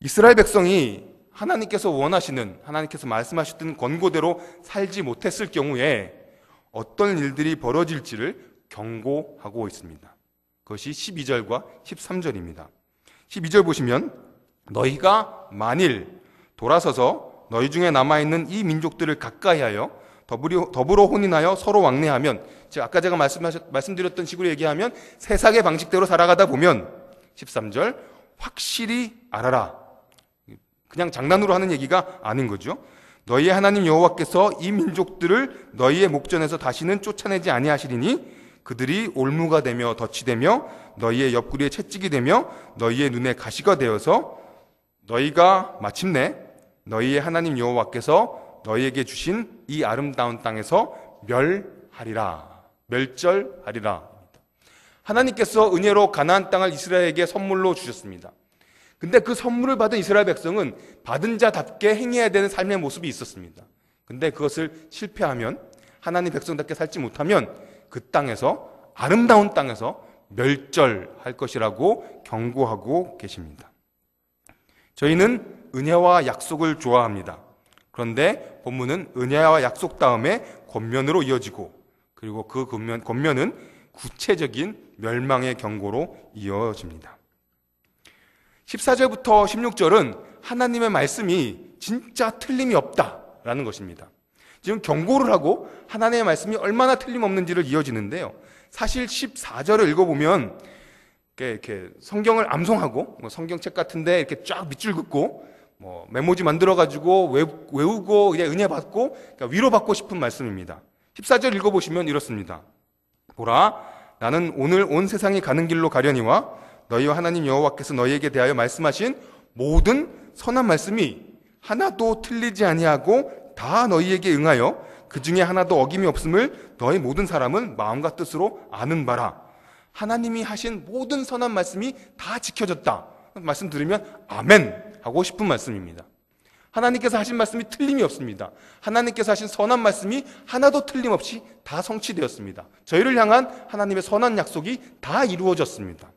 [SPEAKER 2] 이스라엘 백성이 하나님께서 원하시는 하나님께서 말씀하셨던 권고대로 살지 못했을 경우에 어떤 일들이 벌어질지를 경고하고 있습니다. 그것이 12절과 13절입니다. 12절 보시면 너희가 만일 돌아서서 너희 중에 남아있는 이 민족들을 가까이하여 더불어, 더불어 혼인하여 서로 왕래하면 즉 아까 제가 말씀드렸던 식으로 얘기하면 세상의 방식대로 살아가다 보면 13절 확실히 알아라. 그냥 장난으로 하는 얘기가 아닌 거죠. 너희의 하나님 여호와께서 이 민족들을 너희의 목전에서 다시는 쫓아내지 아니하시리니 그들이 올무가 되며 덫이 되며 너희의 옆구리에 채찍이 되며 너희의 눈에 가시가 되어서 너희가 마침내 너희의 하나님 여호와께서 너희에게 주신 이 아름다운 땅에서 멸하리라 멸절하리라 하나님께서 은혜로 가나안 땅을 이스라엘에게 선물로 주셨습니다. 근데 그 선물을 받은 이스라엘 백성은 받은 자답게 행해야 되는 삶의 모습이 있었습니다. 근데 그것을 실패하면 하나님 백성답게 살지 못하면 그 땅에서 아름다운 땅에서 멸절할 것이라고 경고하고 계십니다. 저희는 은혜와 약속을 좋아합니다. 그런데 본문은 은혜와 약속 다음에 권면으로 이어지고 그리고 그 권면, 권면은 구체적인 멸망의 경고로 이어집니다. 14절부터 16절은 하나님의 말씀이 진짜 틀림이 없다라는 것입니다. 지금 경고를 하고 하나님의 말씀이 얼마나 틀림없는지를 이어지는데요. 사실 14절을 읽어보면 이렇게, 성경을 암송하고 뭐 성경책 같은데 이렇게 쫙 밑줄 긋고 뭐 메모지 만들어 가지고 외우고 이제 은혜 받고 그러니까 위로 받고 싶은 말씀입니다. 14절 읽어보시면 이렇습니다. 보라, 나는 오늘 온 세상이 가는 길로 가려니와 너희와 하나님 여호와께서 너희에게 대하여 말씀하신 모든 선한 말씀이 하나도 틀리지 아니하고 다 너희에게 응하여 그 중에 하나도 어김이 없음을 너희 모든 사람은 마음과 뜻으로 아는 바라. 하나님이 하신 모든 선한 말씀이 다 지켜졌다. 말씀 들으면 아멘 하고 싶은 말씀입니다. 하나님께서 하신 말씀이 틀림이 없습니다. 하나님께서 하신 선한 말씀이 하나도 틀림없이 다 성취되었습니다. 저희를 향한 하나님의 선한 약속이 다 이루어졌습니다.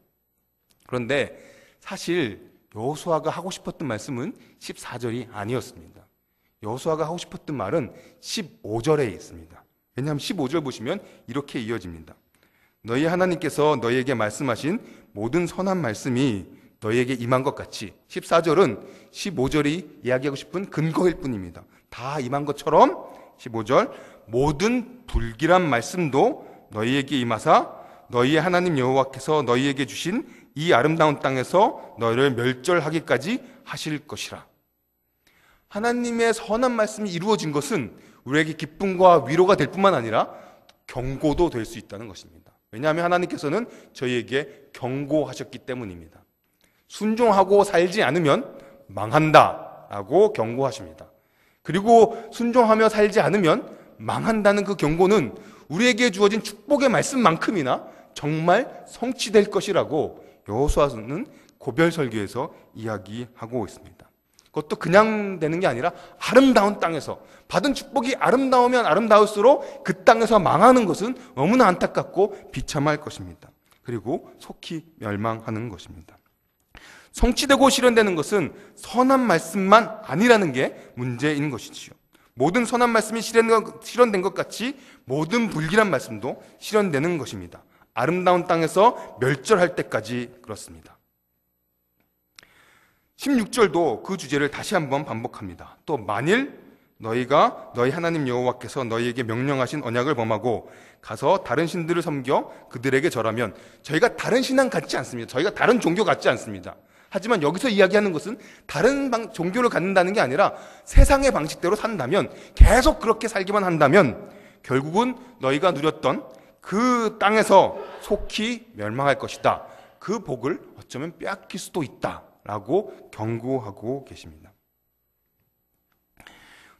[SPEAKER 2] 그런데 사실 여호수아가 하고 싶었던 말씀은 14절이 아니었습니다. 여호수아가 하고 싶었던 말은 15절에 있습니다. 왜냐하면 15절 보시면 이렇게 이어집니다. 너희 하나님께서 너희에게 말씀하신 모든 선한 말씀이 너희에게 임한 것 같이 14절은 15절이 이야기하고 싶은 근거일 뿐입니다. 다 임한 것처럼 15절 모든 불길한 말씀도 너희에게 임하사 너희의 하나님 여호와께서 너희에게 주신 이 아름다운 땅에서 너희를 멸절하기까지 하실 것이라. 하나님의 선한 말씀이 이루어진 것은 우리에게 기쁨과 위로가 될 뿐만 아니라 경고도 될 수 있다는 것입니다. 왜냐하면 하나님께서는 저희에게 경고하셨기 때문입니다. 순종하고 살지 않으면 망한다 라고 경고하십니다. 그리고 순종하며 살지 않으면 망한다는 그 경고는 우리에게 주어진 축복의 말씀만큼이나 정말 성취될 것이라고 여호수아는 고별 설교에서 이야기하고 있습니다. 그것도 그냥 되는 게 아니라 아름다운 땅에서 받은 축복이 아름다우면 아름다울수록 그 땅에서 망하는 것은 너무나 안타깝고 비참할 것입니다. 그리고 속히 멸망하는 것입니다. 성취되고 실현되는 것은 선한 말씀만 아니라는 게 문제인 것이지요. 모든 선한 말씀이 실현된 것 같이 모든 불길한 말씀도 실현되는 것입니다. 아름다운 땅에서 멸절할 때까지 그렇습니다. 16절도 그 주제를 다시 한번 반복합니다. 또 만일 너희가 너희 하나님 여호와께서 너희에게 명령하신 언약을 범하고 가서 다른 신들을 섬겨 그들에게 절하면 저희가 다른 신앙 같지 않습니다. 저희가 다른 종교 같지 않습니다. 하지만 여기서 이야기하는 것은 다른 방, 종교를 갖는다는 게 아니라 세상의 방식대로 산다면 계속 그렇게 살기만 한다면 결국은 너희가 누렸던 그 땅에서 속히 멸망할 것이다. 그 복을 어쩌면 빼앗길 수도 있다. 라고 경고하고 계십니다.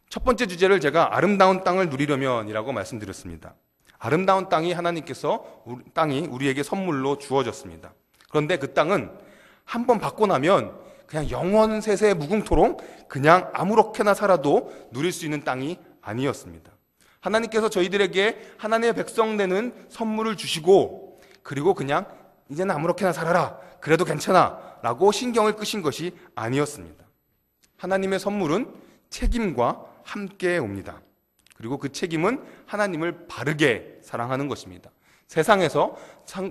[SPEAKER 2] 첫 번째 주제를 제가 아름다운 땅을 누리려면이라고 말씀드렸습니다. 아름다운 땅이 하나님께서 우리, 땅이 우리에게 선물로 주어졌습니다. 그런데 그 땅은 한번 받고 나면 그냥 영원 세세 무궁토록 그냥 아무렇게나 살아도 누릴 수 있는 땅이 아니었습니다. 하나님께서 저희들에게 하나님의 백성 되는 선물을 주시고 그리고 그냥 이제는 아무렇게나 살아라. 그래도 괜찮아. 라고 신경을 끄신 것이 아니었습니다. 하나님의 선물은 책임과 함께 옵니다. 그리고 그 책임은 하나님을 바르게 사랑하는 것입니다. 세상에서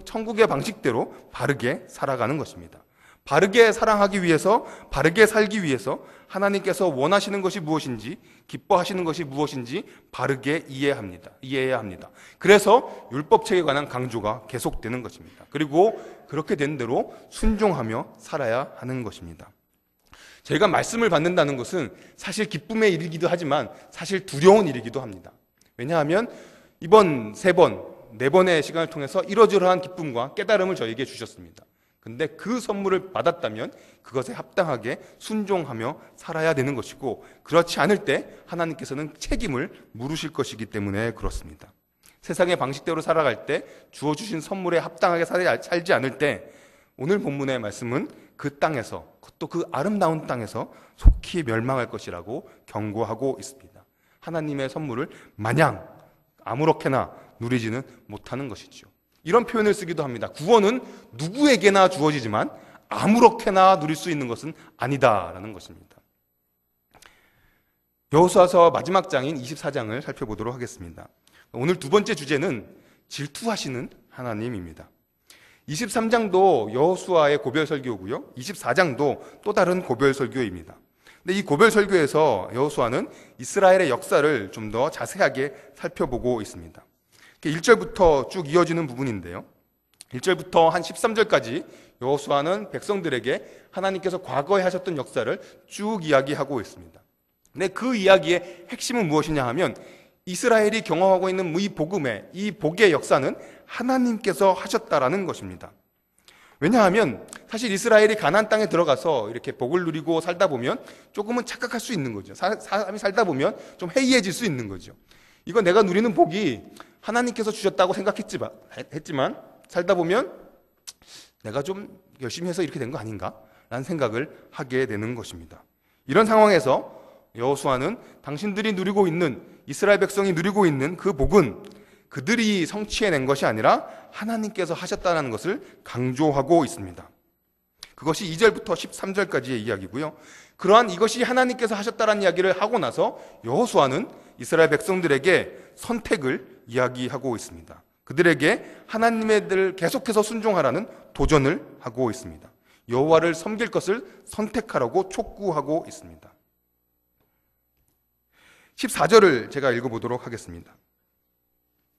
[SPEAKER 2] 천국의 방식대로 바르게 살아가는 것입니다. 바르게 사랑하기 위해서, 바르게 살기 위해서 하나님께서 원하시는 것이 무엇인지, 기뻐하시는 것이 무엇인지 바르게 이해합니다. 이해해야 합니다. 그래서 율법책에 관한 강조가 계속되는 것입니다. 그리고 그렇게 된 대로 순종하며 살아야 하는 것입니다. 저희가 말씀을 받는다는 것은 사실 기쁨의 일이기도 하지만 사실 두려운 일이기도 합니다. 왜냐하면 이번 세 번, 네 번의 시간을 통해서 이러저러한 기쁨과 깨달음을 저에게 주셨습니다. 근데 그 선물을 받았다면 그것에 합당하게 순종하며 살아야 되는 것이고 그렇지 않을 때 하나님께서는 책임을 물으실 것이기 때문에 그렇습니다. 세상의 방식대로 살아갈 때 주어주신 선물에 합당하게 살지 않을 때 오늘 본문의 말씀은 그 땅에서 그것도 그 아름다운 땅에서 속히 멸망할 것이라고 경고하고 있습니다. 하나님의 선물을 마냥 아무렇게나 누리지는 못하는 것이죠. 이런 표현을 쓰기도 합니다. 구원은 누구에게나 주어지지만 아무렇게나 누릴 수 있는 것은 아니다라는 것입니다. 여호수아서 마지막 장인 24장을 살펴보도록 하겠습니다. 오늘 두 번째 주제는 질투하시는 하나님입니다. 23장도 여호수아의 고별 설교고요. 24장도 또 다른 고별 설교입니다. 근데 이 고별 설교에서 여호수아는 이스라엘의 역사를 좀 더 자세하게 살펴보고 있습니다. 1절부터 쭉 이어지는 부분인데요. 1절부터 한 13절까지 여호수아는 백성들에게 하나님께서 과거에 하셨던 역사를 쭉 이야기하고 있습니다. 근데 그 이야기의 핵심은 무엇이냐 하면 이스라엘이 경험하고 있는 이 복음의 이 복의 역사는 하나님께서 하셨다라는 것입니다. 왜냐하면 사실 이스라엘이 가나안 땅에 들어가서 이렇게 복을 누리고 살다 보면 조금은 착각할 수 있는 거죠. 사람이 살다 보면 좀 해이해질 수 있는 거죠. 이거 내가 누리는 복이 하나님께서 주셨다고 생각했지만 했지만 살다 보면 내가 좀 열심히 해서 이렇게 된 거 아닌가? 라는 생각을 하게 되는 것입니다. 이런 상황에서 여호수아는 당신들이 누리고 있는 이스라엘 백성이 누리고 있는 그 복은 그들이 성취해낸 것이 아니라 하나님께서 하셨다는 것을 강조하고 있습니다. 그것이 2절부터 13절까지의 이야기고요. 그러한 이것이 하나님께서 하셨다는 이야기를 하고 나서 여호수아는 이스라엘 백성들에게 선택을 이야기하고 있습니다. 그들에게 하나님의 들 계속해서 순종하라는 도전을 하고 있습니다. 여호와를 섬길 것을 선택하라고 촉구하고 있습니다. 14절을 제가 읽어보도록 하겠습니다.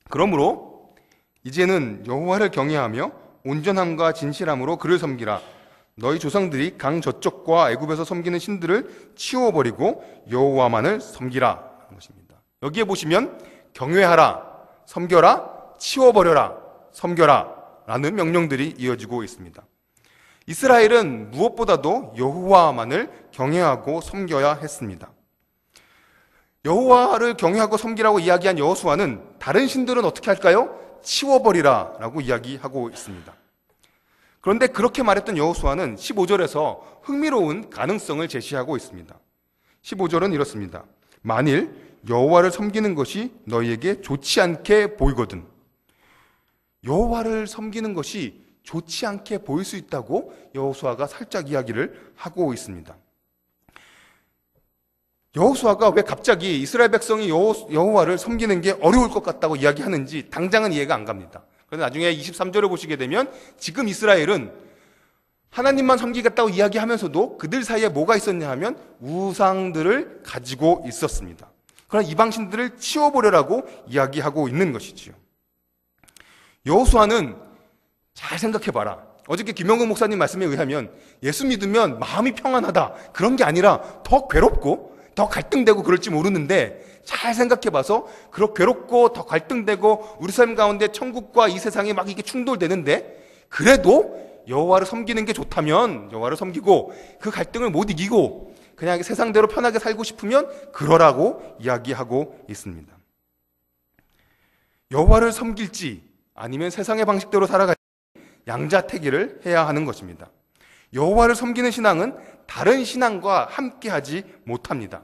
[SPEAKER 2] 그러므로 이제는 여호와를 경외하며 온전함과 진실함으로 그를 섬기라. 너희 조상들이 강 저쪽과 애굽에서 섬기는 신들을 치워버리고 여호와만을 섬기라 하는 것입니다. 여기에 보시면 경외하라 섬겨라, 치워버려라, 섬겨라 라는 명령들이 이어지고 있습니다. 이스라엘은 무엇보다도 여호와만을 경외하고 섬겨야 했습니다. 여호와를 경외하고 섬기라고 이야기한 여호수아는 다른 신들은 어떻게 할까요? 치워버리라라고 이야기하고 있습니다. 그런데 그렇게 말했던 여호수아는 15절에서 흥미로운 가능성을 제시하고 있습니다. 15절은 이렇습니다. 만일 여호와를 섬기는 것이 너희에게 좋지 않게 보이거든. 여호와를 섬기는 것이 좋지 않게 보일 수 있다고 여호수아가 살짝 이야기를 하고 있습니다. 여호수아가 왜 갑자기 이스라엘 백성이 여호, 여호와를 섬기는 게 어려울 것 같다고 이야기하는지 당장은 이해가 안 갑니다. 그런데 나중에 23절을 보시게 되면 지금 이스라엘은 하나님만 섬기겠다고 이야기하면서도 그들 사이에 뭐가 있었냐 하면 우상들을 가지고 있었습니다. 그러나 이방신들을 치워보려라고 이야기하고 있는 것이지요. 여호수아는 잘 생각해봐라. 어저께 김영근 목사님 말씀에 의하면 예수 믿으면 마음이 평안하다. 그런 게 아니라 더 괴롭고 더 갈등되고 그럴지 모르는데 잘 생각해봐서 그렇게 괴롭고 더 갈등되고 우리 삶 가운데 천국과 이 세상이 막 이게 충돌되는데 그래도 여호와를 섬기는 게 좋다면 여호와를 섬기고 그 갈등을 못 이기고 그냥 세상대로 편하게 살고 싶으면 그러라고 이야기하고 있습니다. 여호와를 섬길지 아니면 세상의 방식대로 살아갈지 양자택일을 해야 하는 것입니다. 여호와를 섬기는 신앙은 다른 신앙과 함께하지 못합니다.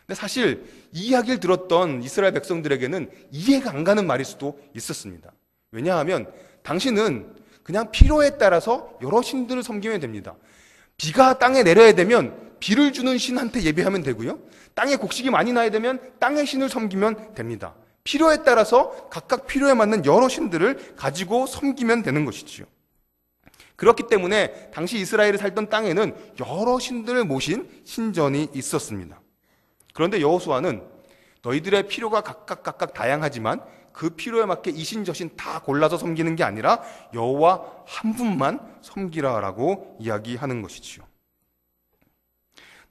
[SPEAKER 2] 근데 사실 이 이야기를 들었던 이스라엘 백성들에게는 이해가 안 가는 말일 수도 있었습니다. 왜냐하면 당신은 그냥 필요에 따라서 여러 신들을 섬기면 됩니다. 비가 땅에 내려야 되면 비를 주는 신한테 예배하면 되고요. 땅에 곡식이 많이 나야 되면 땅의 신을 섬기면 됩니다. 필요에 따라서 각각 필요에 맞는 여러 신들을 가지고 섬기면 되는 것이지요. 그렇기 때문에 당시 이스라엘에 살던 땅에는 여러 신들을 모신 신전이 있었습니다. 그런데 여호수아는 너희들의 필요가 각각 각각 다양하지만 그 필요에 맞게 이신저신 다 골라서 섬기는 게 아니라 여호와 한 분만 섬기라라고 이야기하는 것이지요.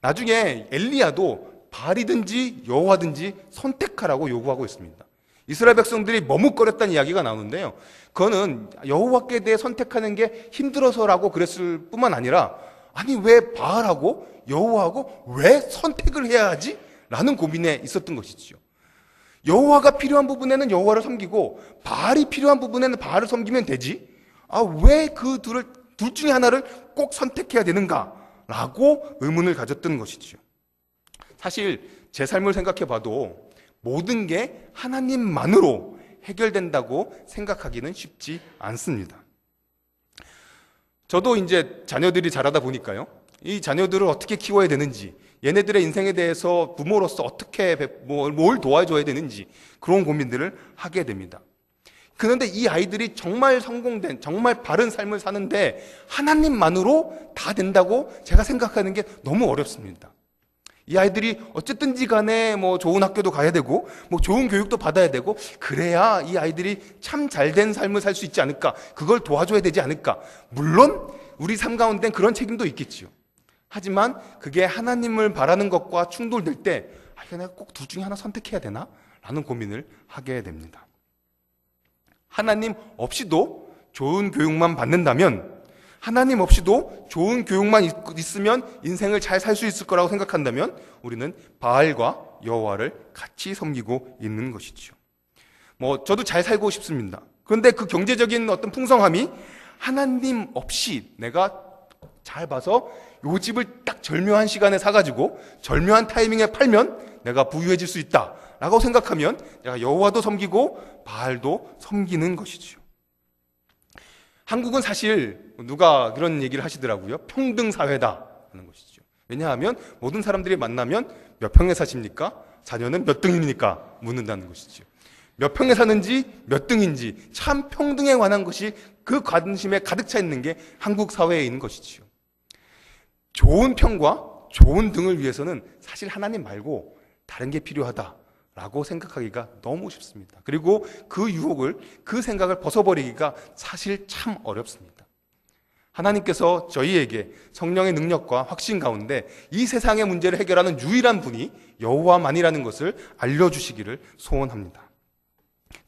[SPEAKER 2] 나중에 엘리야도 발이든지 여호와든지 선택하라고 요구하고 있습니다. 이스라엘 백성들이 머뭇거렸다는 이야기가 나오는데요. 그거는 여호와께 대해 선택하는 게 힘들어서라고 그랬을 뿐만 아니라 아니 왜 바알하고 여호와하고 왜 선택을 해야 하지? 라는 고민에 있었던 것이지요. 여호와가 필요한 부분에는 여호와를 섬기고 바알이 필요한 부분에는 바알을 섬기면 되지. 아 왜 그 둘을 둘 중에 하나를 꼭 선택해야 되는가? 라고 의문을 가졌던 것이지요. 사실 제 삶을 생각해 봐도 모든 게 하나님만으로 해결된다고 생각하기는 쉽지 않습니다. 저도 이제 자녀들이 자라다 보니까요. 이 자녀들을 어떻게 키워야 되는지, 얘네들의 인생에 대해서 부모로서 어떻게 뭐, 뭘 도와줘야 되는지 그런 고민들을 하게 됩니다. 그런데 이 아이들이 정말 성공된, 정말 바른 삶을 사는데 하나님만으로 다 된다고 제가 생각하는 게 너무 어렵습니다. 이 아이들이 어쨌든지 간에 뭐 좋은 학교도 가야 되고 뭐 좋은 교육도 받아야 되고 그래야 이 아이들이 참 잘된 삶을 살 수 있지 않을까. 그걸 도와줘야 되지 않을까. 물론 우리 삶 가운데 그런 책임도 있겠지요. 하지만 그게 하나님을 바라는 것과 충돌될 때 아, 내가 꼭 둘 중에 하나 선택해야 되나? 라는 고민을 하게 됩니다. 하나님 없이도 좋은 교육만 받는다면, 하나님 없이도 좋은 교육만 있으면 인생을 잘 살 수 있을 거라고 생각한다면 우리는 바알과 여호와를 같이 섬기고 있는 것이지요. 뭐 저도 잘 살고 싶습니다. 그런데 그 경제적인 어떤 풍성함이 하나님 없이 내가 잘 봐서 요 집을 딱 절묘한 시간에 사가지고 절묘한 타이밍에 팔면 내가 부유해질 수 있다. 라고 생각하면 내가 여호와도 섬기고 바알도 섬기는 것이지요. 한국은 사실 누가 그런 얘기를 하시더라고요. 평등 사회다 하는 것이죠. 왜냐하면 모든 사람들이 만나면 몇 평에 사십니까? 자녀는 몇 등입니까? 묻는다는 것이죠. 몇 평에 사는지 몇 등인지 참 평등에 관한 것이 그 관심에 가득 차 있는 게 한국 사회에 있는 것이지요. 좋은 평과 좋은 등을 위해서는 사실 하나님 말고 다른 게 필요하다 라고 생각하기가 너무 쉽습니다. 그리고 그 유혹을, 그 생각을 벗어버리기가 사실 참 어렵습니다. 하나님께서 저희에게 성령의 능력과 확신 가운데 이 세상의 문제를 해결하는 유일한 분이 여호와만이라는 것을 알려주시기를 소원합니다.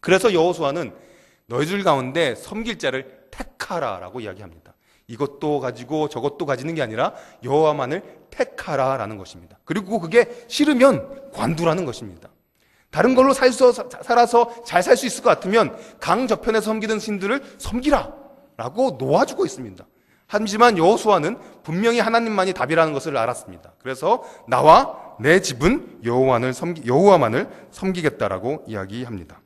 [SPEAKER 2] 그래서 여호수아는 너희들 가운데 섬길 자를 택하라라고 이야기합니다. 이것도 가지고 저것도 가지는 게 아니라 여호와만을 택하라라는 것입니다. 그리고 그게 싫으면 관두라는 것입니다. 다른 걸로 살 수, 살아서 잘 살 수 있을 것 같으면 강 저편에 섬기던 신들을 섬기라 라고 놓아주고 있습니다. 하지만 여호수아는 분명히 하나님만이 답이라는 것을 알았습니다. 그래서 나와 내 집은 여호와만 섬기, 여호와만을 섬기겠다라고 이야기합니다.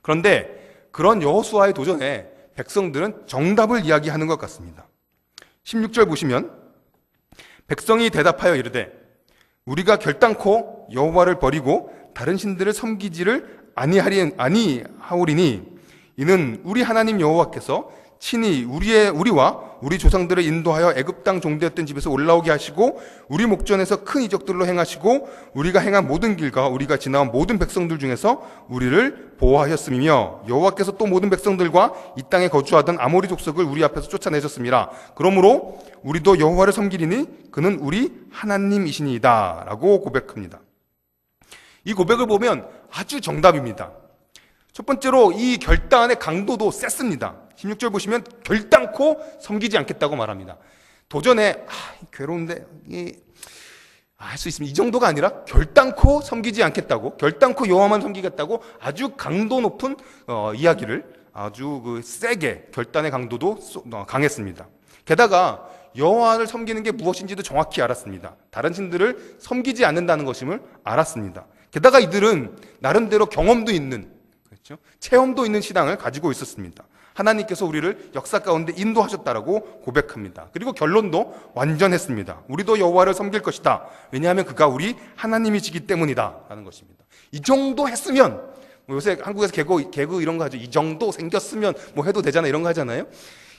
[SPEAKER 2] 그런데 그런 여호수아의 도전에 백성들은 정답을 이야기하는 것 같습니다. 16절 보시면 백성이 대답하여 이르되 우리가 결단코 여호와를 버리고 다른 신들을 섬기지를 아니하리 아니하오리니 이는 우리 하나님 여호와께서 친히 우리의 우리와 우리 조상들을 인도하여 애굽 땅종대였던 집에서 올라오게 하시고 우리 목전에서 큰 이적들로 행하시고 우리가 행한 모든 길과 우리가 지나온 모든 백성들 중에서 우리를 보호하셨음이며 여호와께서 또 모든 백성들과 이 땅에 거주하던 아모리 족속을 우리 앞에서 쫓아내셨습니다. 그러므로 우리도 여호와를 섬기리니 그는 우리 하나님이시니이다라고 고백합니다. 이 고백을 보면 아주 정답입니다. 첫 번째로 이 결단의 강도도 셌습니다. 16절 보시면 결단코 섬기지 않겠다고 말합니다. 도전에 아, 괴로운데 예, 아, 할수 있으면 이 정도가 아니라 결단코 섬기지 않겠다고 결단코 여호와만 섬기겠다고 아주 강도 높은 어, 이야기를 아주 그 세게 결단의 강도도 어, 강했습니다. 게다가 여호와를 섬기는 게 무엇인지도 정확히 알았습니다. 다른 신들을 섬기지 않는다는 것임을 알았습니다. 게다가 이들은 나름대로 경험도 있는 그렇죠? 체험도 있는 신앙을 가지고 있었습니다. 하나님께서 우리를 역사 가운데 인도하셨다라고 고백합니다. 그리고 결론도 완전했습니다. 우리도 여호와를 섬길 것이다. 왜냐하면 그가 우리 하나님이시기 때문이다라는 것입니다. 이 정도 했으면 뭐 요새 한국에서 개그 개그 이런 거 하죠. 이 정도 생겼으면 뭐 해도 되잖아 이런 거 하잖아요.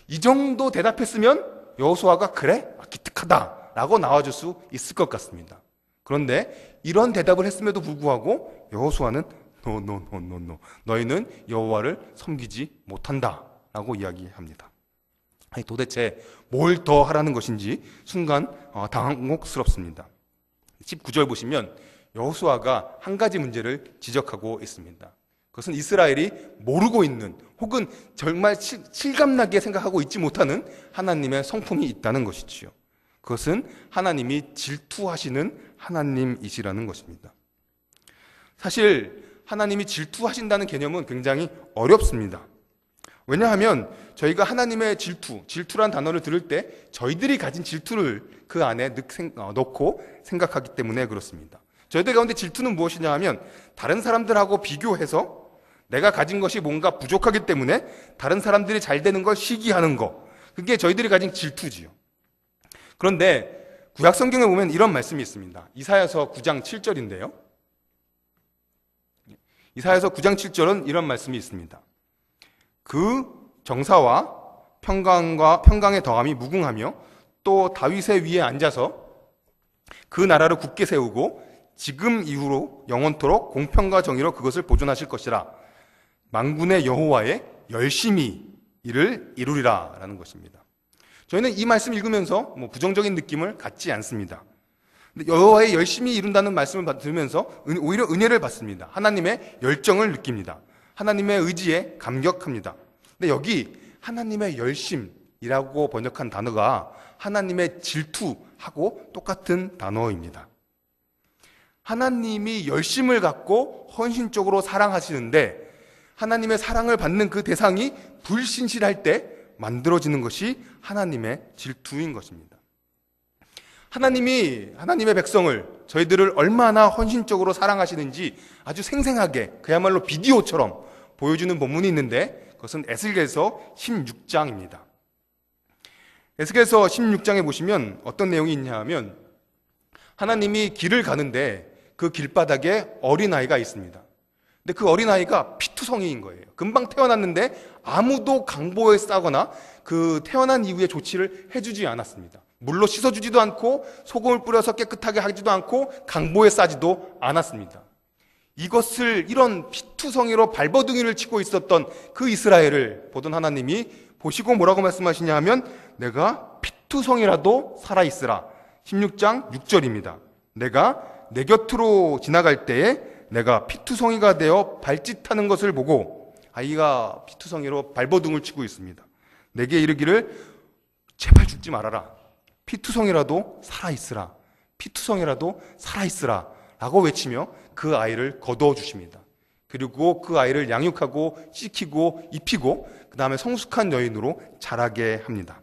[SPEAKER 2] 이 정도 대답했으면 여호수아가 그래 아, 기특하다라고 나와줄 수 있을 것 같습니다. 그런데 이런 대답을 했음에도 불구하고 여호수아는 노노노노노 너희는 여호와를 섬기지 못한다라고 이야기합니다. 아니 도대체 뭘 더 하라는 것인지 순간 어, 당혹스럽습니다. 19절 보시면 여호수아가 한 가지 문제를 지적하고 있습니다. 그것은 이스라엘이 모르고 있는 혹은 정말 실감나게 생각하고 있지 못하는 하나님의 성품이 있다는 것이지요. 그것은 하나님이 질투하시는 하나님이시라는 것입니다. 사실 하나님이 질투하신다는 개념은 굉장히 어렵습니다. 왜냐하면 저희가 하나님의 질투, 질투란 단어를 들을 때 저희들이 가진 질투를 그 안에 어, 넣고 생각하기 때문에 그렇습니다. 저희들 가운데 질투는 무엇이냐 하면 다른 사람들하고 비교해서 내가 가진 것이 뭔가 부족하기 때문에 다른 사람들이 잘 되는 걸 시기하는 거. 그게 저희들이 가진 질투지요. 그런데 구약 성경에 보면 이런 말씀이 있습니다. 이사야서 9장 7절인데요. 이사야서 9장 7절은 이런 말씀이 있습니다. 그 정사와 평강과 평강의 더함이 무궁하며 또 다윗의 위에 앉아서 그 나라를 굳게 세우고 지금 이후로 영원토록 공평과 정의로 그것을 보존하실 것이라 만군의 여호와의 열심히 이를 이루리라라는 것입니다. 저희는 이 말씀 읽으면서 뭐 부정적인 느낌을 갖지 않습니다. 여호와의 열심히 이룬다는 말씀을 들으면서 오히려 은혜를 받습니다. 하나님의 열정을 느낍니다. 하나님의 의지에 감격합니다. 근데 여기 하나님의 열심이라고 번역한 단어가 하나님의 질투하고 똑같은 단어입니다. 하나님이 열심을 갖고 헌신적으로 사랑하시는데 하나님의 사랑을 받는 그 대상이 불신실할 때 만들어지는 것이 하나님의 질투인 것입니다. 하나님이 하나님의 백성을 저희들을 얼마나 헌신적으로 사랑하시는지 아주 생생하게 그야말로 비디오처럼 보여주는 본문이 있는데 그것은 에스겔서 16장입니다. 에스겔서 16장에 보시면 어떤 내용이 있냐 하면 하나님이 길을 가는데 그 길바닥에 어린아이가 있습니다. 근데 그 어린아이가 피투성이인 거예요. 금방 태어났는데 아무도 강보에 싸거나 그 태어난 이후에 조치를 해주지 않았습니다. 물로 씻어주지도 않고 소금을 뿌려서 깨끗하게 하지도 않고 강보에 싸지도 않았습니다. 이것을 이런 피투성이로 발버둥이를 치고 있었던 그 이스라엘을 보던 하나님이 보시고 뭐라고 말씀하시냐 하면 내가 피투성이라도 살아있으라. 16장 6절입니다. 내가 내 곁으로 지나갈 때에 내가 피투성이가 되어 발짓하는 것을 보고 아이가 피투성이로 발버둥을 치고 있습니다. 내게 이르기를 제발 죽지 말아라. 피투성이라도 살아있으라. 피투성이라도 살아있으라. 라고 외치며 그 아이를 거두어 주십니다. 그리고 그 아이를 양육하고 씻기고 입히고 그 다음에 성숙한 여인으로 자라게 합니다.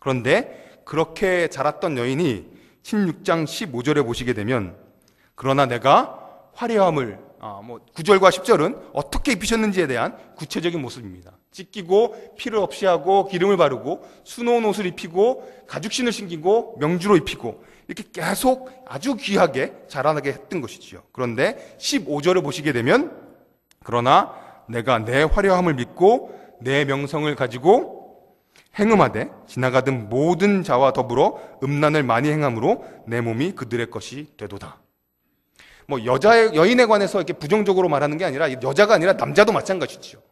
[SPEAKER 2] 그런데 그렇게 자랐던 여인이 16장 15절에 보시게 되면 그러나 내가 화려함을 어, 뭐 9절과 10절은 어떻게 입히셨는지에 대한 구체적인 모습입니다. 찢기고 피를 없이 하고 기름을 바르고 수놓은 옷을 입히고 가죽신을 신기고 명주로 입히고 이렇게 계속 아주 귀하게 자라나게 했던 것이지요. 그런데 15절을 보시게 되면 그러나 내가 내 화려함을 믿고 내 명성을 가지고 행음하되 지나가던 모든 자와 더불어 음란을 많이 행함으로 내 몸이 그들의 것이 되도다. 뭐 여자 여인에 관해서 이렇게 부정적으로 말하는 게 아니라 여자가 아니라 남자도 마찬가지죠.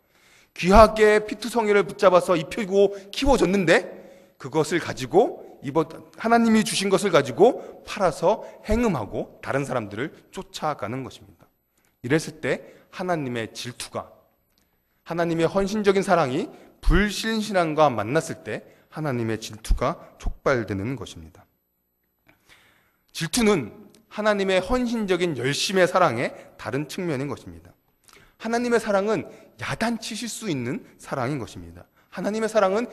[SPEAKER 2] 귀하게 피투성이를 붙잡아서 입히고 키워줬는데 그것을 가지고 입어 하나님이 주신 것을 가지고 팔아서 행음하고 다른 사람들을 쫓아가는 것입니다. 이랬을 때 하나님의 질투가 하나님의 헌신적인 사랑이 불신신앙과 만났을 때 하나님의 질투가 촉발되는 것입니다. 질투는 하나님의 헌신적인 열심의 사랑의 다른 측면인 것입니다. 하나님의 사랑은 야단치실 수 있는 사랑인 것입니다. 하나님의 사랑은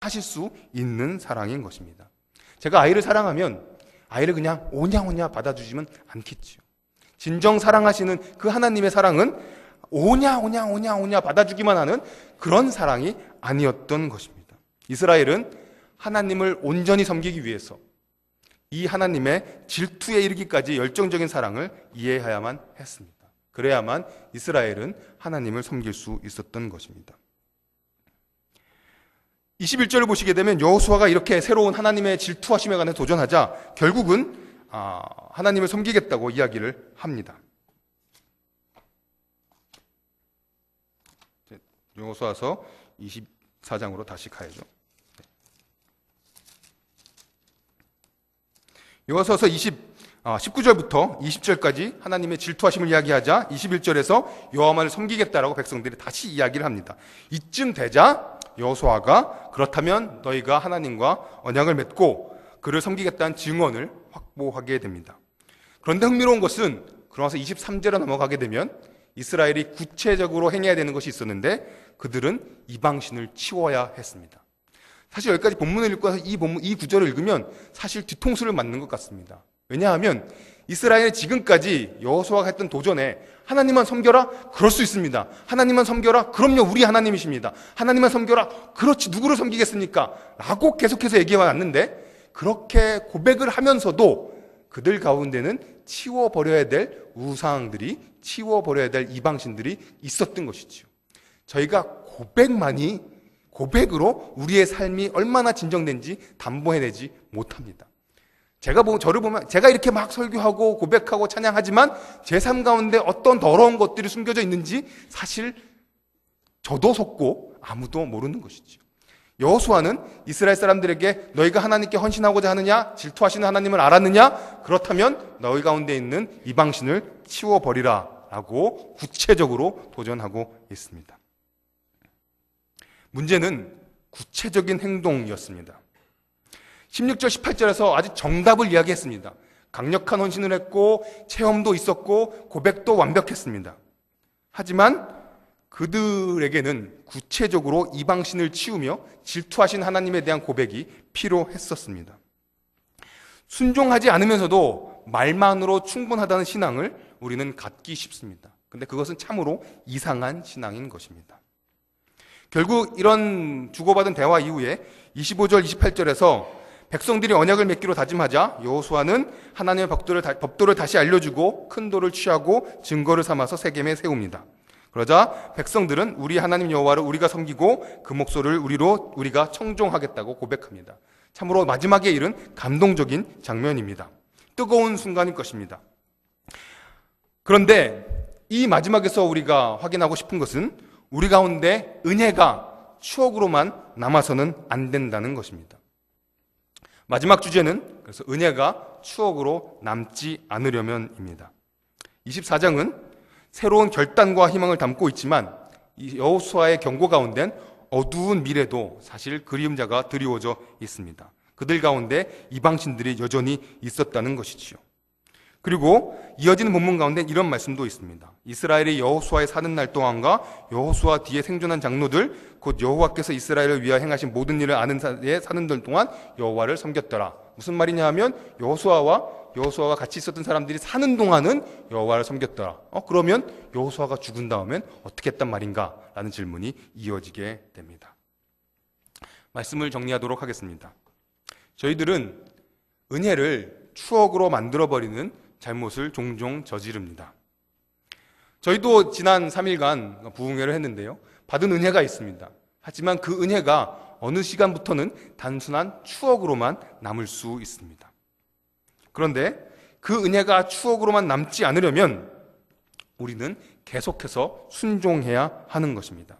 [SPEAKER 2] 하실 수 있는 사랑인 것입니다. 제가 아이를 사랑하면 아이를 그냥 오냐오냐 받아주시면 않겠지요. 진정 사랑하시는 그 하나님의 사랑은 오냐오냐오냐오냐 오냐 오냐 받아주기만 하는 그런 사랑이 아니었던 것입니다. 이스라엘은 하나님을 온전히 섬기기 위해서 이 하나님의 질투에 이르기까지 열정적인 사랑을 이해해야만 했습니다. 그래야만 이스라엘은 하나님을 섬길 수 있었던 것입니다. 21절을 보시게 되면 여호수아가 이렇게 새로운 하나님의 질투하심에 관해 도전하자 결국은 아, 하나님을 섬기겠다고 이야기를 합니다. 여호수아서 24장으로 다시 가야죠. 요어서서 20, 19절부터 아, 20절까지 하나님의 질투하심을 이야기하자 21절에서 여호와만을 섬기겠다라고 백성들이 다시 이야기를 합니다. 이쯤 되자 여호수아가 그렇다면 너희가 하나님과 언약을 맺고 그를 섬기겠다는 증언을 확보하게 됩니다. 그런데 흥미로운 것은 그러면서 23절로 넘어가게 되면 이스라엘이 구체적으로 행해야 되는 것이 있었는데 그들은 이방신을 치워야 했습니다. 사실 여기까지 본문을 읽고 이, 본문, 이 구절을 읽으면 사실 뒤통수를 맞는 것 같습니다. 왜냐하면 이스라엘이 지금까지 여호수아가 했던 도전에 하나님만 섬겨라? 그럴 수 있습니다. 하나님만 섬겨라? 그럼요, 우리 하나님이십니다. 하나님만 섬겨라? 그렇지, 누구를 섬기겠습니까? 라고 계속해서 얘기해 왔는데 그렇게 고백을 하면서도 그들 가운데는 치워버려야 될 우상들이 치워버려야 될 이방신들이 있었던 것이지요. 저희가 고백만이 고백으로 우리의 삶이 얼마나 진정된지 담보해내지 못합니다. 제가 보, 저를 보면 제가 이렇게 막 설교하고 고백하고 찬양하지만 제 삶 가운데 어떤 더러운 것들이 숨겨져 있는지 사실 저도 속고 아무도 모르는 것이죠. 여호수아는 이스라엘 사람들에게 너희가 하나님께 헌신하고자 하느냐 질투하시는 하나님을 알았느냐 그렇다면 너희 가운데 있는 이방신을 치워 버리라라고 구체적으로 도전하고 있습니다. 문제는 구체적인 행동이었습니다. 16절, 18절에서 아직 정답을 이야기했습니다. 강력한 헌신을 했고, 체험도 있었고, 고백도 완벽했습니다. 하지만 그들에게는 구체적으로 이방신을 치우며 질투하신 하나님에 대한 고백이 필요했었습니다. 순종하지 않으면서도 말만으로 충분하다는 신앙을 우리는 갖기 쉽습니다. 근데 그것은 참으로 이상한 신앙인 것입니다. 결국 이런 주고받은 대화 이후에 25절 28절에서 백성들이 언약을 맺기로 다짐하자 여호수아는 하나님의 법도를, 다, 법도를 다시 알려주고 큰 돌을 취하고 증거를 삼아서 세겜에 세웁니다. 그러자 백성들은 우리 하나님 여호와를 우리가 섬기고 그 목소를 리 우리로 우리가 청종하겠다고 고백합니다. 참으로 마지막에 이른 감동적인 장면입니다. 뜨거운 순간일 것입니다. 그런데 이 마지막에서 우리가 확인하고 싶은 것은 우리 가운데 은혜가 추억으로만 남아서는 안 된다는 것입니다. 마지막 주제는 그래서 은혜가 추억으로 남지 않으려면입니다. 24장은 새로운 결단과 희망을 담고 있지만 여호수아의 경고 가운데 어두운 미래도 사실 그림자가 드리워져 있습니다. 그들 가운데 이방신들이 여전히 있었다는 것이지요. 그리고 이어지는 본문 가운데 이런 말씀도 있습니다. 이스라엘이 여호수아의 사는 날 동안과 여호수아 뒤에 생존한 장로들 곧 여호와께서 이스라엘을 위하여 행하신 모든 일을 아는 자에 사는 날 동안 여호와를 섬겼더라. 무슨 말이냐 하면 여호수아와 여호수아와 같이 있었던 사람들이 사는 동안은 여호와를 섬겼더라. 어 그러면 여호수아가 죽은 다음엔 어떻게 했단 말인가라는 질문이 이어지게 됩니다. 말씀을 정리하도록 하겠습니다. 저희들은 은혜를 추억으로 만들어버리는 잘못을 종종 저지릅니다. 저희도 지난 3일간 부흥회를 했는데요. 받은 은혜가 있습니다. 하지만 그 은혜가 어느 시간부터는 단순한 추억으로만 남을 수 있습니다. 그런데 그 은혜가 추억으로만 남지 않으려면 우리는 계속해서 순종해야 하는 것입니다.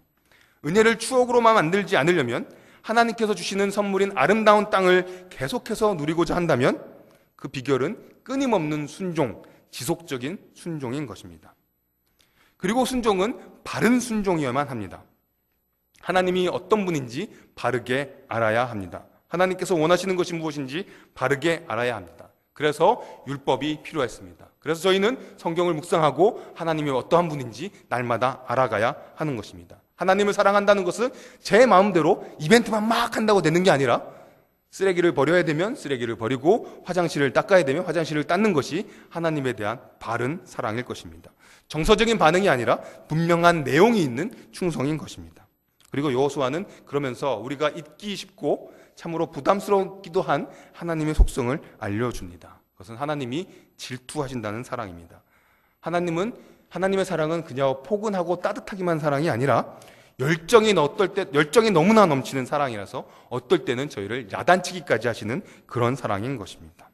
[SPEAKER 2] 은혜를 추억으로만 만들지 않으려면 하나님께서 주시는 선물인 아름다운 땅을 계속해서 누리고자 한다면 그 비결은 끊임없는 순종, 지속적인 순종인 것입니다. 그리고 순종은 바른 순종이어야만 합니다. 하나님이 어떤 분인지 바르게 알아야 합니다. 하나님께서 원하시는 것이 무엇인지 바르게 알아야 합니다. 그래서 율법이 필요했습니다. 그래서 저희는 성경을 묵상하고 하나님이 어떠한 분인지 날마다 알아가야 하는 것입니다. 하나님을 사랑한다는 것은 제 마음대로 이벤트만 막 한다고 되는 게 아니라 쓰레기를 버려야 되면 쓰레기를 버리고 화장실을 닦아야 되면 화장실을 닦는 것이 하나님에 대한 바른 사랑일 것입니다. 정서적인 반응이 아니라 분명한 내용이 있는 충성인 것입니다. 그리고 여호수아는 그러면서 우리가 잊기 쉽고 참으로 부담스럽기도 한 하나님의 속성을 알려줍니다. 그것은 하나님이 질투하신다는 사랑입니다. 하나님은 하나님의 사랑은 그냥 포근하고 따뜻하기만 사랑이 아니라 열정이 어떨 때 열정이 너무나 넘치는 사랑이라서 어떨 때는 저희를 야단치기까지 하시는 그런 사랑인 것입니다.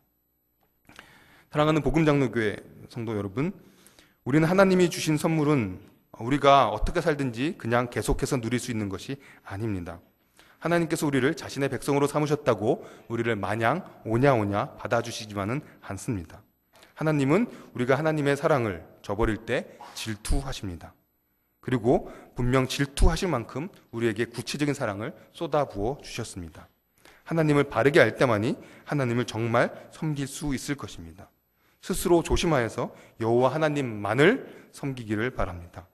[SPEAKER 2] 사랑하는 복음장로교회 성도 여러분, 우리는 하나님이 주신 선물은 우리가 어떻게 살든지 그냥 계속해서 누릴 수 있는 것이 아닙니다. 하나님께서 우리를 자신의 백성으로 삼으셨다고 우리를 마냥 오냐오냐 받아주시지만은 않습니다. 하나님은 우리가 하나님의 사랑을 저버릴 때 질투하십니다. 그리고 분명 질투하실 만큼 우리에게 구체적인 사랑을 쏟아부어 주셨습니다. 하나님을 바르게 알 때만이 하나님을 정말 섬길 수 있을 것입니다. 스스로 조심하여서 여호와 하나님만을 섬기기를 바랍니다.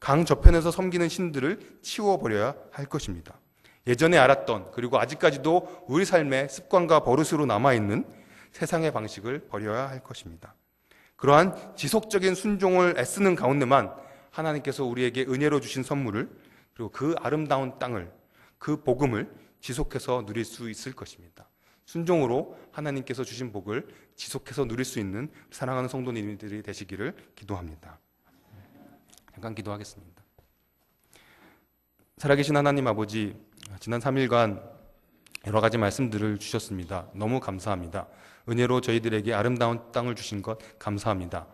[SPEAKER 2] 강 저편에서 섬기는 신들을 치워버려야 할 것입니다. 예전에 알았던 그리고 아직까지도 우리 삶의 습관과 버릇으로 남아있는 세상의 방식을 버려야 할 것입니다. 그러한 지속적인 순종을 애쓰는 가운데만 하나님께서 우리에게 은혜로 주신 선물을 그리고 그 아름다운 땅을 그 복음을 지속해서 누릴 수 있을 것입니다. 순종으로 하나님께서 주신 복을 지속해서 누릴 수 있는 사랑하는 성도님들이 되시기를 기도합니다. 잠깐 기도하겠습니다. 살아계신 하나님 아버지, 지난 3일간 여러 가지 말씀들을 주셨습니다. 너무 감사합니다. 은혜로 저희들에게 아름다운 땅을 주신 것 감사합니다.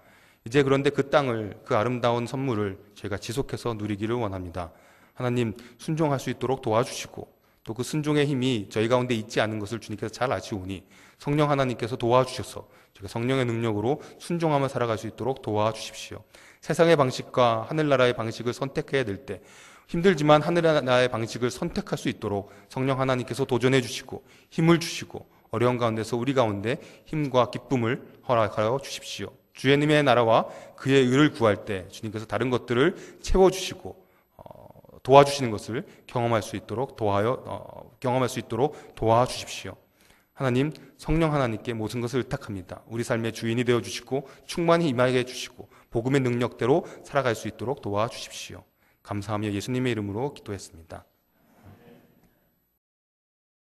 [SPEAKER 2] 이제 그런데 그 땅을, 그 아름다운 선물을 제가 지속해서 누리기를 원합니다. 하나님, 순종할 수 있도록 도와주시고, 또 그 순종의 힘이 저희 가운데 있지 않은 것을 주님께서 잘 아시오니, 성령 하나님께서 도와주셔서 저희가 성령의 능력으로 순종하며 살아갈 수 있도록 도와주십시오. 세상의 방식과 하늘나라의 방식을 선택해야 될 때, 힘들지만 하늘나라의 방식을 선택할 수 있도록 성령 하나님께서 도전해 주시고, 힘을 주시고, 어려운 가운데서 우리 가운데 힘과 기쁨을 허락하여 주십시오. 주님의 나라와 그의 의를 구할 때 주님께서 다른 것들을 채워주시고 어, 도와주시는 것을 경험할 수 있도록 도하여 어, 경험할 수 있도록 도와주십시오. 하나님 성령 하나님께 모든 것을 의탁합니다. 우리 삶의 주인이 되어 주시고 충만히 임하게 주시고 복음의 능력대로 살아갈 수 있도록 도와주십시오. 감사하며 예수님의 이름으로 기도했습니다.